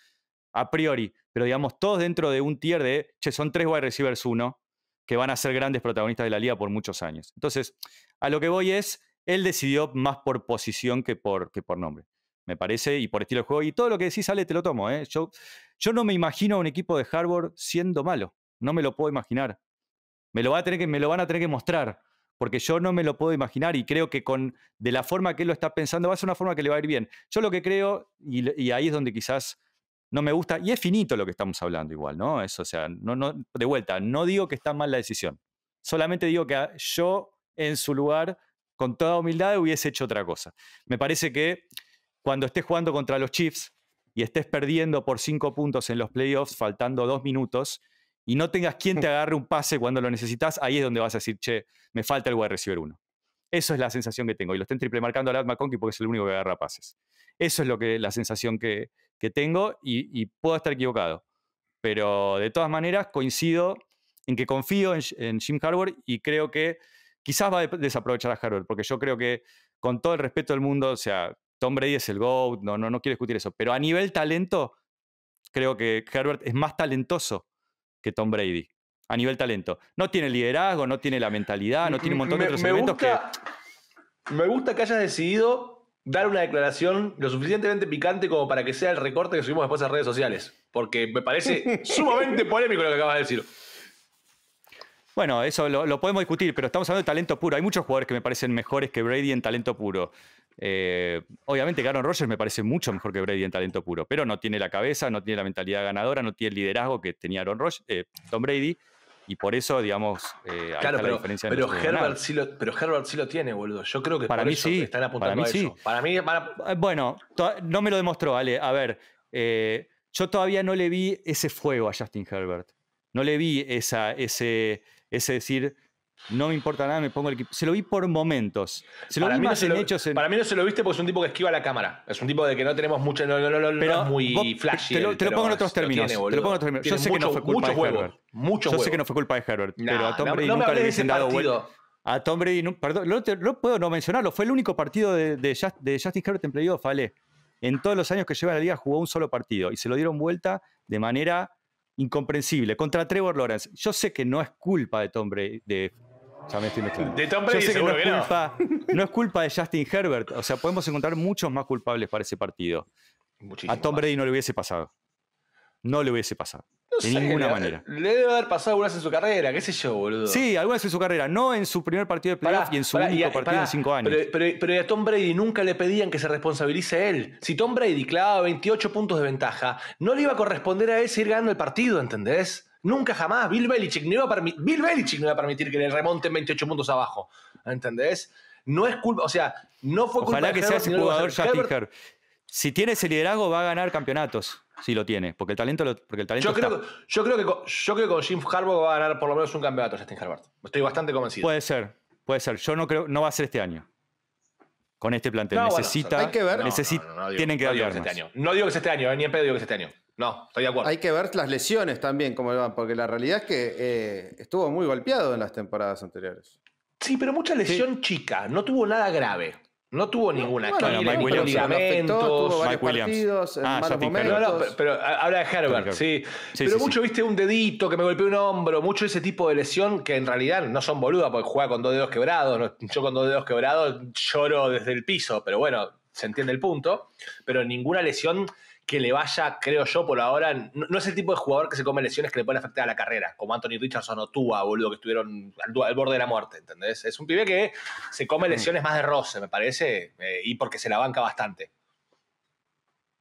a priori. Pero digamos, todos dentro de un tier de, che, son tres wide receivers uno, que van a ser grandes protagonistas de la liga por muchos años. Entonces, a lo que voy es, él decidió más por posición que por, por nombre, me parece, y por estilo de juego. Y todo lo que decís, sale, te lo tomo. ¿eh? Yo, yo no me imagino a un equipo de Harvard siendo malo. No me lo puedo imaginar. Me lo, va a tener que, me lo van a tener que mostrar, porque yo no me lo puedo imaginar y creo que con, de la forma que él lo está pensando va a ser una forma que le va a ir bien. Yo lo que creo, y, y ahí es donde quizás no me gusta, y es finito lo que estamos hablando igual, ¿no? Eso, o sea, no, no, de vuelta, no digo que está mal la decisión, solamente digo que ah, yo en su lugar, con toda humildad, hubiese hecho otra cosa. Me parece que cuando estés jugando contra los Chiefs y estés perdiendo por cinco puntos en los playoffs, faltando dos minutos, y no tengas quien mm. te agarre un pase cuando lo necesitas, ahí es donde vas a decir, che, me falta el wide receiver uno. Eso es la sensación que tengo. Y lo estén triple marcando a Lat McConkey porque es el único que agarra pases. Eso es lo que, la sensación que, que tengo y, puedo estar equivocado. Pero de todas maneras coincido en que confío en, Jim Harbour y creo que quizás va a desaprovechar a Harbour, porque yo creo que con todo el respeto del mundo, o sea, Tom Brady es el GOAT, no, no, no quiero discutir eso, pero a nivel talento, creo que Herbert es más talentoso que Tom Brady a nivel talento. No tiene liderazgo, no tiene la mentalidad, no tiene un montón de otros elementos que. Me gusta que hayas decidido dar una declaración lo suficientemente picante como para que sea el recorte que subimos después a redes sociales. Porque me parece sumamente polémico lo que acabas de decir. Bueno, eso lo, podemos discutir, pero estamos hablando de talento puro. Hay muchos jugadores que me parecen mejores que Brady en talento puro. Eh, obviamente, Aaron Rodgers me parece mucho mejor que Brady en talento puro, pero no tiene la cabeza, no tiene la mentalidad ganadora, no tiene el liderazgo que tenía Don eh, Tom Brady. Y por eso, digamos, eh, claro, pero, diferencia. Pero Herbert, sí lo, tiene, boludo. Yo creo que para mí eso sí. están apuntando para mí Para mí, Bueno, no me lo demostró, Ale. A ver, yo todavía no le vi ese fuego a Justin Herbert. No le vi esa, ese ese decir, no me importa nada, me pongo el equipo. Se lo vi por momentos. Se lo para mí no en hechos. En... Para mí no se lo viste porque es un tipo que esquiva la cámara. Es un tipo de que no tenemos mucho. No, no, no, pero es muy flashy. Te lo, pongo en otros términos. te lo pongo en otros términos. Yo sé que no fue culpa de Herbert. Mucho Yo sé que no fue culpa de Herbert. pero a Tom Brady nunca le dado vuelta. A Tom Brady, perdón, no, puedo no mencionarlo. Fue el único partido de, Justin Herbert en playoff, ¿vale? En todos los años que lleva la liga jugó un solo partido y se lo dieron vuelta de manera incomprensible. Contra Trevor Lawrence, yo sé que no es culpa de Tom Brady. De, Tom Brady, no es, culpa, no. es culpa de Justin Herbert. O sea, podemos encontrar muchos más culpables para ese partido. a Tom Brady no le hubiese pasado. No le hubiese pasado de ninguna manera. Le debe haber pasado algunas en su carrera, qué sé yo, boludo. Sí, algunas en su carrera, no en su primer partido de playoff y en su último partido en cinco años. Pero, pero, a Tom Brady nunca le pedían que se responsabilice él. Si Tom Brady clavaba 28 puntos de ventaja, no le iba a corresponder a él seguir ganando el partido, ¿entendés? Nunca jamás. Bill Belichick no iba a, permitir que le remonten 28 puntos abajo, ¿entendés? No es culpa, o sea, no fue culpa Ojalá que sea jugador Si tiene ese liderazgo, va a ganar campeonatos sí lo tiene, porque el talento, lo, porque el talento yo, Creo que, yo, creo que, yo creo que con Jim Harbaugh va a ganar por lo menos un campeonato Justin Herbert. Estoy bastante convencido. Puede ser, puede ser. Yo no creo, no va a ser este año. Con este plantel. necesita. hay que ver. no, digo, que sea este año. No digo que sea este año, eh, ni en pedo digo que sea este año. No, estoy de acuerdo. Hay que ver las lesiones también, como van, porque la realidad es que eh, estuvo muy golpeado en las temporadas anteriores. Sí, pero mucha lesión chica, no tuvo nada grave. No tuvo ninguna bueno, ah, no, Mike Williams, afectó, tuvo Partidos, ah, habla de Herbert, sí. Pero mucho viste un dedito que me golpeó un hombro, mucho ese tipo de lesión que en realidad no son boludas porque juega con dos dedos quebrados. Yo con dos dedos quebrados lloro desde el piso, pero bueno, se entiende el punto, pero ninguna lesión que le vaya, creo yo, por ahora. No, es el tipo de jugador que se come lesiones que le pueden afectar a la carrera, como Anthony Richardson o Tua, boludo, que estuvieron al, borde de la muerte, ¿entendés? Es un pibe que se come mm. lesiones más de roce, me parece, eh, y porque se la banca bastante.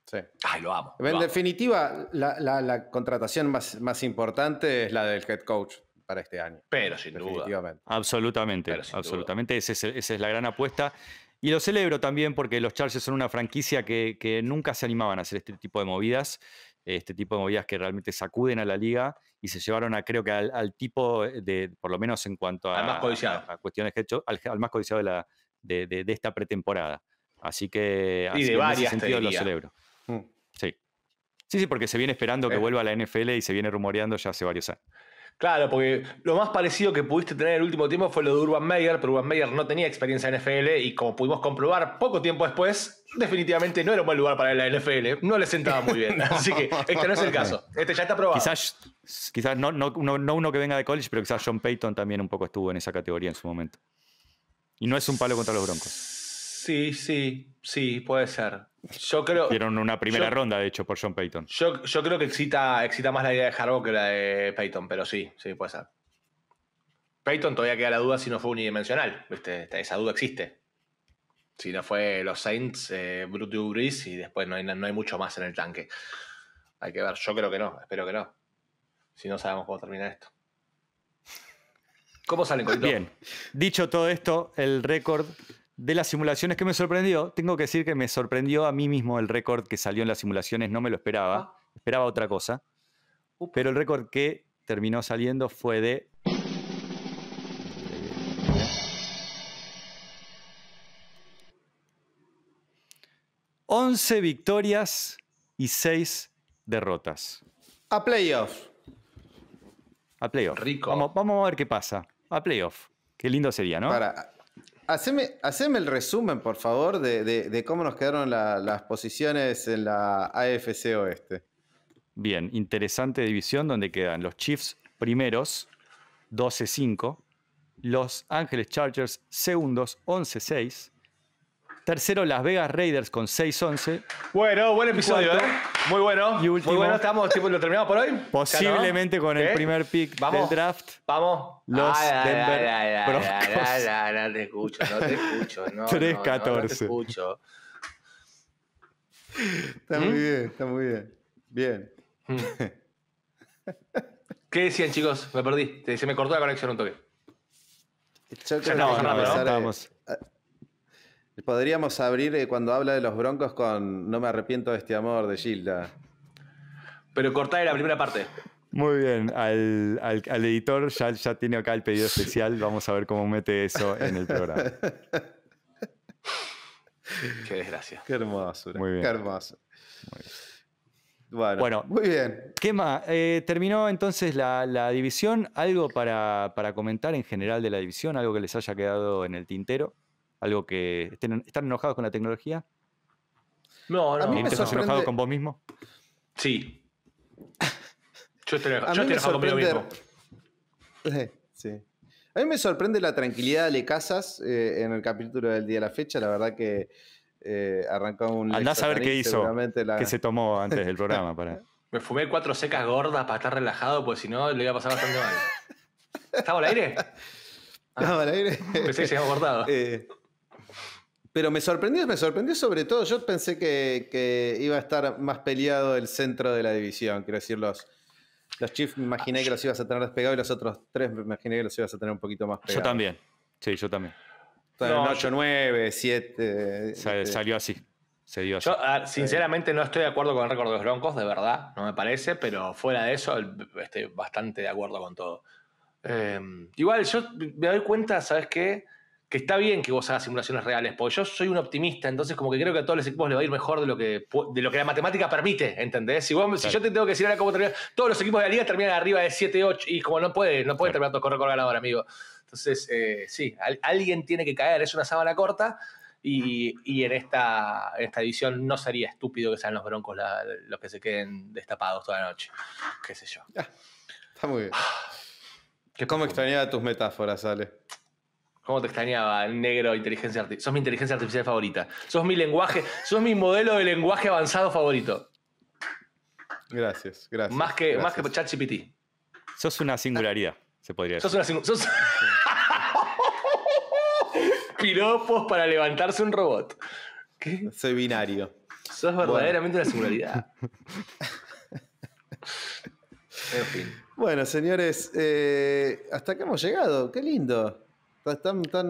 Sí. Ay, lo amo. En definitiva, La, contratación más, importante es la del head coach para este año. Pero sin duda. Absolutamente, absolutamente. esa es la gran apuesta. Y lo celebro también porque los Chargers son una franquicia que, nunca se animaban a hacer este tipo de movidas, este tipo de movidas que realmente sacuden a la liga y se llevaron a, creo que al, tipo de, por lo menos en cuanto a, a, cuestiones que hecho, al, más codiciado de, la, de, esta pretemporada. Así que, en ese sentido lo celebro. Mm. Sí. Sí, porque se viene esperando que eh. vuelva a la NFL y se viene rumoreando ya hace varios años. Claro, porque lo más parecido que pudiste tener el último tiempo fue lo de Urban Meyer, pero Urban Meyer no tenía experiencia en NFL y como pudimos comprobar poco tiempo después, definitivamente no era un buen lugar para la NFL, no le sentaba muy bien. Así que este no es el caso, este ya está probado. Quizás, quizás no, no, no, uno que venga de college, pero quizás John Payton también un poco estuvo en esa categoría en su momento. Y no es un palo contra los Broncos. Sí, sí, sí, puede ser. Yo creo. Dieron una primera ronda, de hecho, por Sean Payton. Yo, creo que excita, excita, más la idea de Harbaugh que la de Payton, pero sí, sí, puede ser. Payton todavía queda la duda si no fue unidimensional. Esa duda existe. Si no fue los Saints, eh, Brutus y después no hay, mucho más en el tanque. Hay que ver. Yo creo que no, espero que no. Si no sabemos cómo termina esto. ¿Cómo salen con Bien. Dicho todo esto, el récord de las simulaciones que me sorprendió, tengo que decir que me sorprendió a mí mismo el récord que salió en las simulaciones, no me lo esperaba, ah. esperaba otra cosa. Pero el récord que terminó saliendo fue de... 11 victorias y 6 derrotas. A playoff. A playoff. Rico. Vamos, a ver qué pasa. A playoff. Qué lindo sería, ¿no? Para, haceme, el resumen, por favor, de, cómo nos quedaron las posiciones en la AFC Oeste. Bien, interesante división donde quedan los Chiefs primeros, 12-5, los Ángeles Chargers segundos, 11-6, Tercero, Las Vegas Raiders con 6-11. Bueno, buen episodio, ¿eh? Muy bueno. Y bueno, estamos, chicos, lo terminamos por hoy. Posiblemente con el primer pick ¿Vamos? del draft. Vamos. Los Denver No te escucho, no te escucho. 3-14. No, te escucho. Está muy ¿Mm? bien, está muy bien. Bien. ¿Qué decían, chicos? Me perdí. Se me cortó la conexión un toque. No, ya no. Podríamos abrir eh, cuando habla de los broncos con No me arrepiento de este amor de Gilda. Pero cortar la primera parte. Muy bien, al, editor ya, ya, tiene acá el pedido especial, vamos a ver cómo mete eso en el programa. Qué desgracia. Qué hermosura. Qué hermoso. Bueno, muy bien. ¿Qué más? Eh, terminó entonces la, división. ¿Algo para, para, comentar en general de la división? ¿Algo que les haya quedado en el tintero? algo que están enojados con la tecnología. No, no. A mí me ¿Estás enojado con vos mismo? Sí. Yo estoy, enojado conmigo mismo. sí. A mí me sorprende la tranquilidad de Casas eh, en el capítulo del día de la fecha. La verdad que eh, arrancó un. Andá a ver qué hizo. La... ¿Qué se tomó antes del programa? para... Me fumé cuatro secas gordas para estar relajado, porque si no, le iba a pasar bastante mal. ¿Estábamos al aire? ¿Estábamos al aire? Pensé que se había acordado. Eh, pero me sorprendió, me sorprendió sobre todo. Yo pensé que, iba a estar más peleado el centro de la división. Quiero decir, los, los Chiefs me imaginé que los ibas a tener despegados y los otros tres me imaginé que los ibas a tener un poquito más pegados. Yo también. Sí, yo también. 8, 9, 7. salió así. Se dio así. Yo, ah, sinceramente, no estoy de acuerdo con el récord de los Broncos, de verdad, no me parece, pero fuera de eso, estoy bastante de acuerdo con todo. Eh, igual, yo me doy cuenta, ¿sabes qué? que está bien que vos hagas simulaciones reales, porque yo soy un optimista, entonces como que creo que a todos los equipos les va a ir mejor de lo que, de lo que la matemática permite, ¿entendés? Si, si yo te tengo que decir ahora cómo terminar, todos los equipos de la liga terminan arriba de 7, 8 y como no puede, no puede terminar todo correo con ganador, amigo. Entonces, eh, sí, alguien tiene que caer, es una sábana corta y, en, esta, esta edición no sería estúpido que sean los broncos los que se queden destapados toda la noche, qué sé yo. Ah, está muy bien. Ah, ¿Qué como extrañaba tus metáforas, Ale? ¿Cómo te extrañaba, negro, inteligencia artificial? Sos mi inteligencia artificial favorita. Sos mi lenguaje, sos mi modelo de lenguaje avanzado favorito. Gracias, gracias. Más que, Más que ChatGPT. Sos una singularidad, se podría decir. Sos una singularidad. Piropos para levantarse un robot. Soy binario. Sos verdaderamente una singularidad. en fin. Bueno, señores, eh, hasta qué hemos llegado. Qué lindo.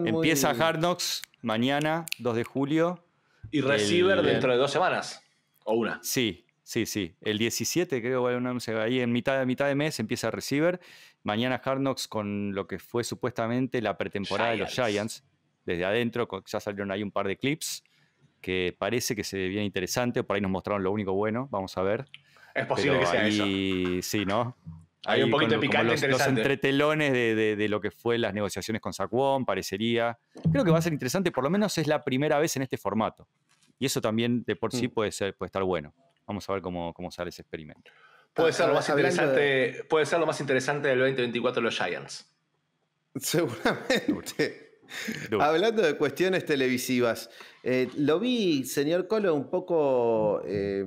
Empieza Hard Knocks mañana, 2 de julio. Y Receiver dentro de dos semanas. O una. Sí, sí, sí. El 17 creo, ahí en mitad, de mes empieza Receiver. Mañana Hard Knocks con lo que fue supuestamente la pretemporada de los Giants. Desde adentro ya salieron ahí un par de clips que parece que se bien interesante. Por ahí nos mostraron lo único bueno. Vamos a ver. Es posible que sea eso. eso. Sí, ¿no? Hay un poquito de picante interesante. Los entretelones de, lo que fue las negociaciones con Sacuón, parecería. Creo que va a ser interesante, por lo menos es la primera vez en este formato. Y eso también de por sí mm. puede, ser, puede estar bueno. Vamos a ver cómo, cómo sale ese experimento. Puede ah, ser, lo más interesante, del 2024 los Giants. Seguramente. Hablando de cuestiones televisivas, eh, lo vi, señor Colo, un poco eh,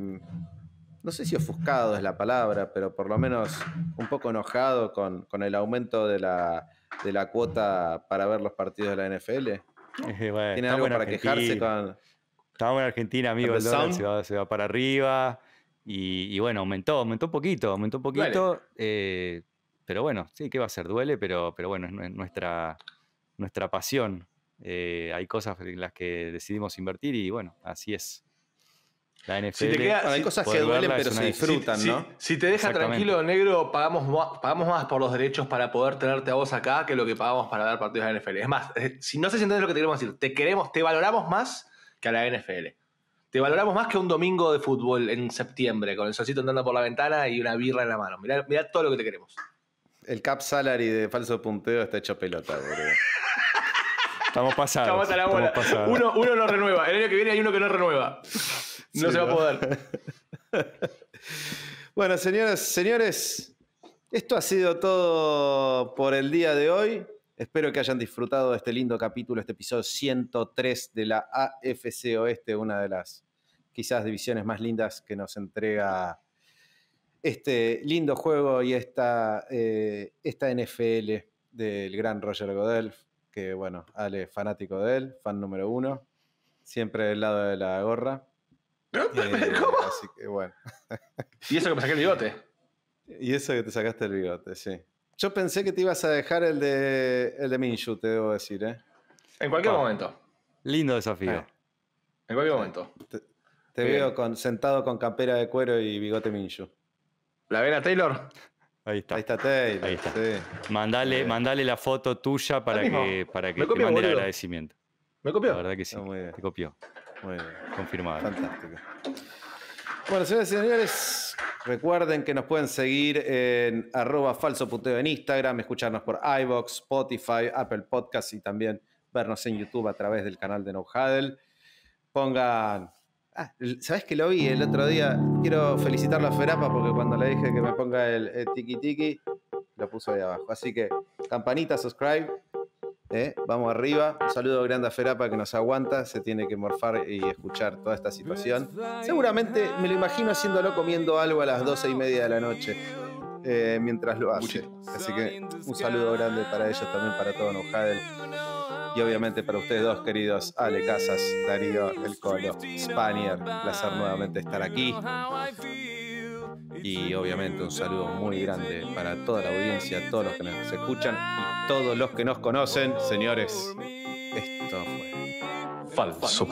no sé si ofuscado es la palabra, pero por lo menos un poco enojado con, el aumento de la, cuota para ver los partidos de la NFL? Eh, ¿Tiene algo para quejarse con... Estábamos en Argentina, amigo, el dólar se va, para arriba y, bueno, aumentó, aumentó un poquito, aumentó poquito, eh, pero bueno, sí, ¿qué va a ser? Duele, pero, pero bueno, es nuestra, nuestra pasión. Eh, hay cosas en las que decidimos invertir y bueno, así es. La NFL, hay cosas que duelen, pero se disfrutan, si, ¿no? Si, te deja tranquilo, negro, pagamos más, pagamos más por los derechos para poder tenerte a vos acá que lo que pagamos para dar partidos de la NFL. Es más, eh, si no sé si entendés lo que te queremos decir, te queremos, te valoramos más que a la NFL. Te valoramos más que un domingo de fútbol en septiembre, con el solcito andando por la ventana y una birra en la mano. Mirá, todo lo que te queremos. El cap salary de falso punteo está hecho pelota, boludo. Estamos pasados. la bola. Uno, uno no renueva. El año que viene hay uno que no renueva no se va a poder. bueno, señoras, señores, esto ha sido todo por el día de hoy. Espero que hayan disfrutado de este lindo capítulo, este episodio 103 de la AFC Oeste, una de las quizás divisiones más lindas que nos entrega este lindo juego y esta, eh, esta NFL del gran Roger Godel, que bueno, Ale, fanático de él, fan número uno, siempre del lado de la gorra. Así que bueno. ¿Y eso que me saqué el bigote? Y eso que te sacaste el bigote, sí. Yo pensé que te ibas a dejar el de, el de te debo decir, ¿eh? En cualquier momento. Lindo desafío. Eh. En cualquier momento. Te, veo sentado con campera de cuero y bigote Minshu. ¿La ven a Taylor? Ahí está. Ahí está Taylor. Eh. Mandale, la foto tuya para que, para que te mande el agradecimiento. ¿Me copió? La verdad que sí. Te copió. Muy bien. Confirmado. Fantástico. Bueno, señores y señores, recuerden que nos pueden seguir en arroba falso en Instagram, escucharnos por iBox, Spotify, Apple Podcasts y también vernos en YouTube a través del canal de No Pongan Ah, ¿sabes que lo vi el otro día? Quiero felicitarlo a Ferapa porque cuando le dije que me ponga el, el eh, tiki tiki, lo puso ahí abajo. Así que, campanita, subscribe ¿eh? Vamos arriba. Un saludo grande a Ferapa que nos aguanta. Se tiene que morfar y escuchar toda esta situación. Seguramente me lo imagino haciéndolo comiendo algo a las doce y media de la noche. Eh, mientras lo hace. Así que un saludo grande para ellos también, para todo Nojadel. Y obviamente para ustedes dos, queridos Ale Casas, Darío El Colo, Spanier. Placer nuevamente estar aquí. Y obviamente un saludo muy grande para toda la audiencia, todos los que nos escuchan y todos los que nos conocen. Señores, esto fue Falso